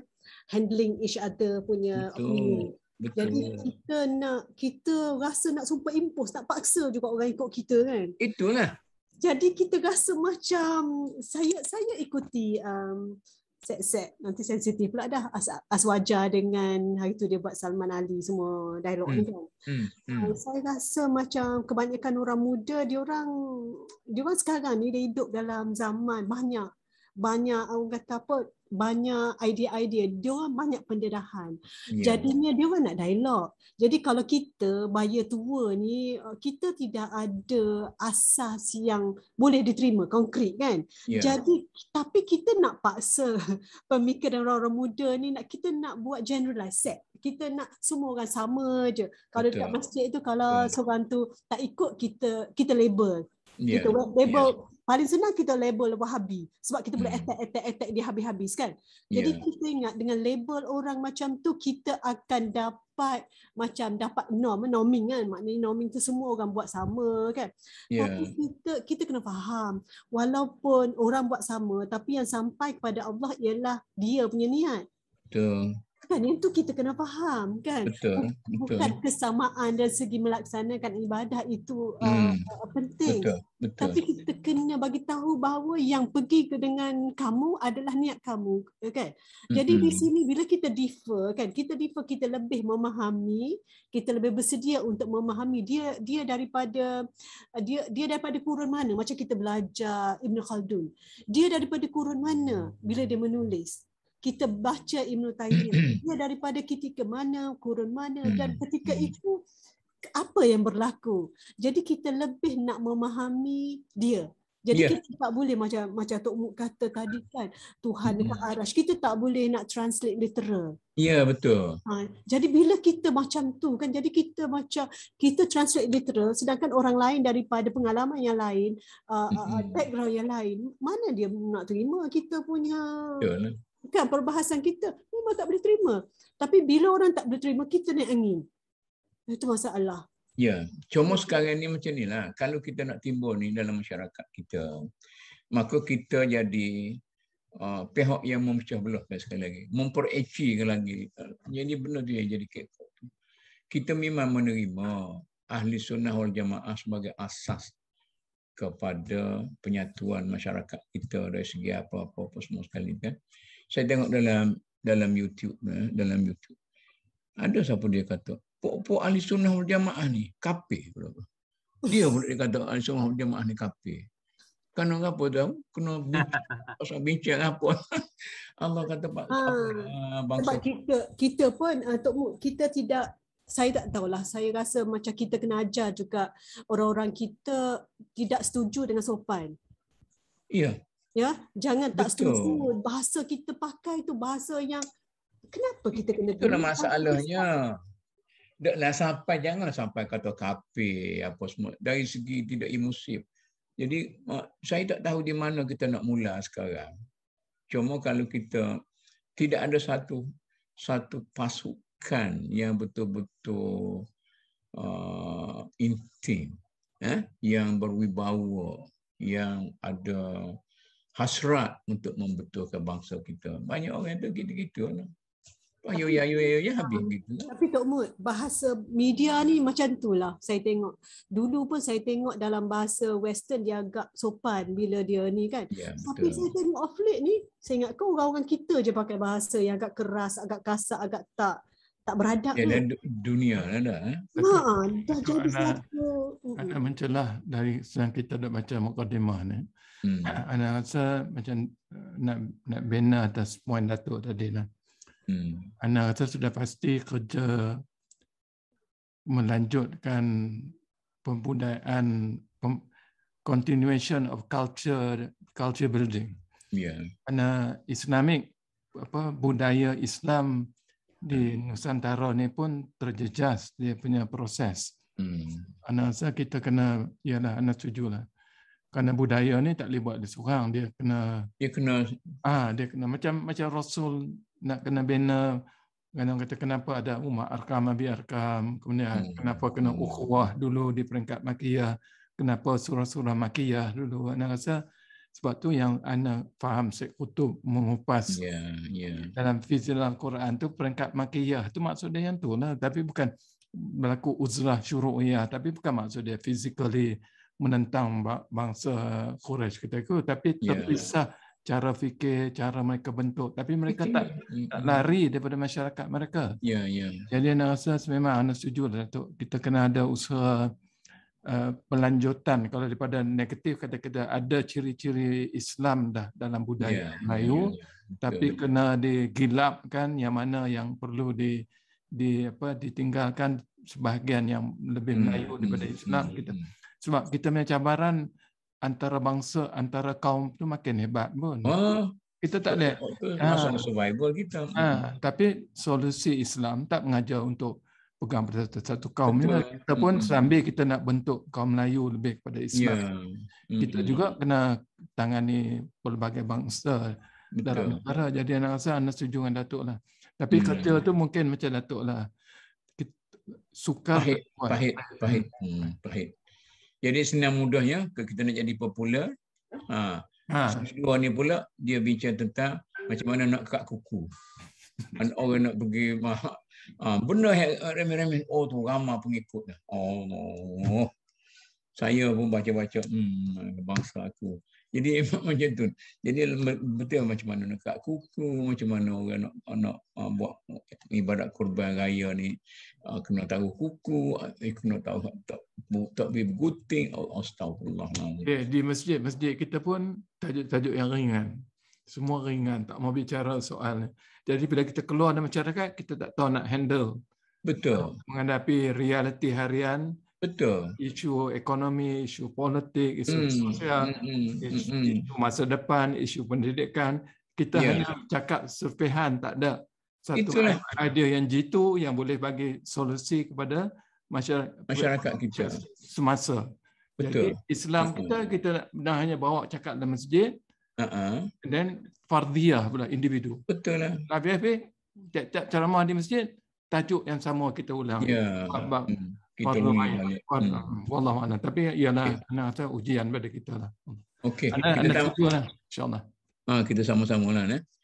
handling each other punya Betul. opinion. Betul. Jadi kita nak kita rasa nak sumpah impose tak paksa juga orang ikut kita kan. Itulah. Jadi kita rasa macam saya saya ikuti um, set-set nanti sensitif pula dah as, as wajar dengan hari tu dia buat Salman Ali semua dialog hmm. ni kan.
Hmm. Hmm. Ah,
saya rasa macam kebanyakan orang muda dia orang dia orang sekarang ni dia hidup dalam zaman banyak banyak orang kata apa banyak idea-idea dia orang banyak pendedahan yeah. jadinya dia orang nak dialog jadi kalau kita bayar tua ni eh, kita tidak ada asas yang boleh diterima konkret kan yeah. jadi tapi kita nak paksa pemikiran orang-orang muda ni nak kita nak buat generalize set kita nak semua orang sama je kalau Betul. dekat masjid tu kalau yeah. Hmm. seorang tu tak ikut kita kita label
yeah. kita label
yeah. paling senang kita label wahabi sebab kita boleh hmm. attack attack attack dia habis-habis kan jadi yeah. kita ingat dengan label orang macam tu kita akan dapat macam dapat norm norming kan maknanya norming tu semua orang buat sama kan yeah. tapi kita kita kena faham walaupun orang buat sama tapi yang sampai kepada Allah ialah dia punya niat betul kan itu kita kena faham kan betul, betul. kesamaan dan segi melaksanakan ibadah itu uh, hmm. Uh, uh, penting betul, betul. tapi kita kena bagi tahu bahawa yang pergi ke dengan kamu adalah niat kamu ya kan jadi mm-hmm. di sini bila kita differ kan kita differ kita lebih memahami kita lebih bersedia untuk memahami dia dia daripada uh, dia dia daripada kurun mana macam kita belajar Ibn Khaldun dia daripada kurun mana bila dia menulis kita baca Ibn Taymiyyah dia daripada ketika mana kurun mana hmm. dan ketika hmm. itu apa yang berlaku jadi kita lebih nak memahami dia jadi yeah. kita tak boleh macam macam Tok Muk kata tadi kan Tuhan dekat hmm. arash kita tak boleh nak translate literal.
Ya yeah, betul.
Ha. Jadi bila kita macam tu kan jadi kita macam kita translate literal sedangkan orang lain daripada pengalaman yang lain uh, uh, uh hmm. background yang lain mana dia nak terima kita punya. Betul kan perbahasan kita memang tak boleh terima tapi bila orang tak boleh terima kita naik angin itu masalah
ya cuma sekarang ni macam inilah kalau kita nak timbul ni dalam masyarakat kita maka kita jadi uh, pihak yang memecah belah kan sekali lagi memperici lagi jadi uh, benar dia jadi kepo kita memang menerima ahli sunnah wal jamaah sebagai asas kepada penyatuan masyarakat kita dari segi apa-apa semua sekali kan? Ya? saya tengok dalam dalam YouTube eh, dalam YouTube ada siapa dia kata pokok ahli sunnah wal jamaah ni kafir dia pun dia kata ahli sunnah wal jamaah ni kafir kan orang apa tu kena pasal bincang apa Allah kata pak ha,
kita kita pun untuk ah, uh, kita tidak saya tak tahulah saya rasa macam kita kena ajar juga orang-orang kita tidak setuju dengan sopan iya ya jangan tak setuju bahasa kita pakai itu bahasa yang kenapa kita kena itu masalahnya
Taklah sampai jangan sampai kata kafe apa semua dari segi tidak emosif. Jadi saya tak tahu di mana kita nak mula sekarang. Cuma kalau kita tidak ada satu satu pasukan yang betul-betul uh, intim, eh, yang berwibawa, yang ada hasrat untuk membetulkan bangsa kita. Banyak orang itu gitu-gitu. Lah. Ayo ya, ayo ya, ya habis gitu. Lah.
Tapi Tok Mut, bahasa media ni macam tu lah saya tengok. Dulu pun saya tengok dalam bahasa Western dia agak sopan bila dia ni kan. Ya, Tapi saya tengok off late ni, saya ingat kau orang-orang kita je pakai bahasa yang agak keras, agak kasar, agak tak tak beradab. Ya, dan
dunia kan dah. Eh.
Ha, dah jadi satu. Anak
mencelah dari sedang kita dah baca mukadimah ni. Hmm. Ana ha, rasa macam eh, nak nak bina atas poin Datuk tadi lah. Hmm. Ana rasa sudah pasti kerja melanjutkan pembudayaan pem, continuation of culture culture building. Yeah. Ana Islamic apa budaya Islam di hmm. Nusantara ni pun terjejas dia punya proses. Hmm. Ana rasa kita kena ya lah anak setuju lah kerana budaya ni tak boleh buat dia seorang dia kena dia kena ah ha, dia kena macam macam rasul nak kena bina kena kata kenapa ada umat arkam bi arkam kemudian hmm. kenapa kena ukhuwah dulu di peringkat makiyah kenapa surah-surah makiyah dulu ana rasa sebab tu yang ana faham Syekh Kutub mengupas yeah, yeah. dalam fizil Al-Quran tu peringkat makiyah tu maksud dia yang tu lah tapi bukan berlaku uzlah syuruiyah tapi bukan maksud dia physically menentang bangsa Quraisy kita itu tapi ya. terpisah yeah. cara fikir cara mereka bentuk tapi mereka okay. tak, tak lari daripada masyarakat mereka yeah, yeah. jadi anda rasa memang ana setuju lah Datuk kita kena ada usaha uh, pelanjutan kalau daripada negatif kata kita ada ciri-ciri Islam dah dalam budaya yeah. Ya, Melayu yeah, yeah. Ya. tapi yeah. kena digilapkan yang mana yang perlu di di apa ditinggalkan sebahagian yang lebih hmm, Melayu daripada hmm, Islam kita hmm, sebab kita punya cabaran antara bangsa, antara kaum tu makin hebat pun. Oh, kita tak boleh. Oh, ah. Masuk
survival kita. Ha,
Tapi solusi Islam tak mengajar untuk pegang pada satu, satu kaum. Lah. Betul. Kita pun hmm. sambil kita nak bentuk kaum Melayu lebih kepada Islam. Yeah. Hmm. Kita juga kena tangani pelbagai bangsa Betul. dalam negara. Jadi anak rasa anak setuju dengan Datuk lah. Tapi hmm. kerja tu mungkin macam Datuk lah. Sukar. Pahit. Pahit. Pahit. Hmm. Pahit. Jadi senang
mudahnya kita nak jadi popular. Ha. Ha. Dua ni pula dia bincang tentang macam mana nak kat kuku. Dan orang nak pergi mah. Ha. ha. benda yang remeh-remeh oh tu ramai pengikut Oh. Saya pun baca-baca hmm, bangsa aku. Jadi memang macam tu. Jadi betul macam mana nak kat kuku, macam mana orang nak, nak uh, buat ibadat kurban raya ni. Uh, kena tahu kuku, uh, kena tahu tak, tak boleh berguting. Astagfirullah.
Eh, di masjid, masjid kita pun tajuk-tajuk yang ringan. Semua ringan, tak mau bicara soal. Jadi bila kita keluar dari masyarakat, kita tak tahu nak handle. Betul. Menghadapi realiti harian, Betul. Isu ekonomi, isu politik, isu mm. sosial,
mm. Isu, mm. isu
masa depan, isu pendidikan. Kita yeah. hanya cakap serpihan, tak ada satu Itulah. idea yang jitu yang boleh bagi solusi kepada masyarakat, masyarakat kita semasa. Betul. Jadi Islam kita kita nak hanya bawa cakap dalam masjid. Uh-huh. Dan fardiyah pula individu. Betul lah. Tapi tiap-tiap ceramah di masjid tajuk yang sama kita ulang. Ya. Yeah kita ni wallah hmm. wallah tapi ialah okay. anak ujian pada kita lah okey kita tahu insyaallah
ha kita sama-sama lah eh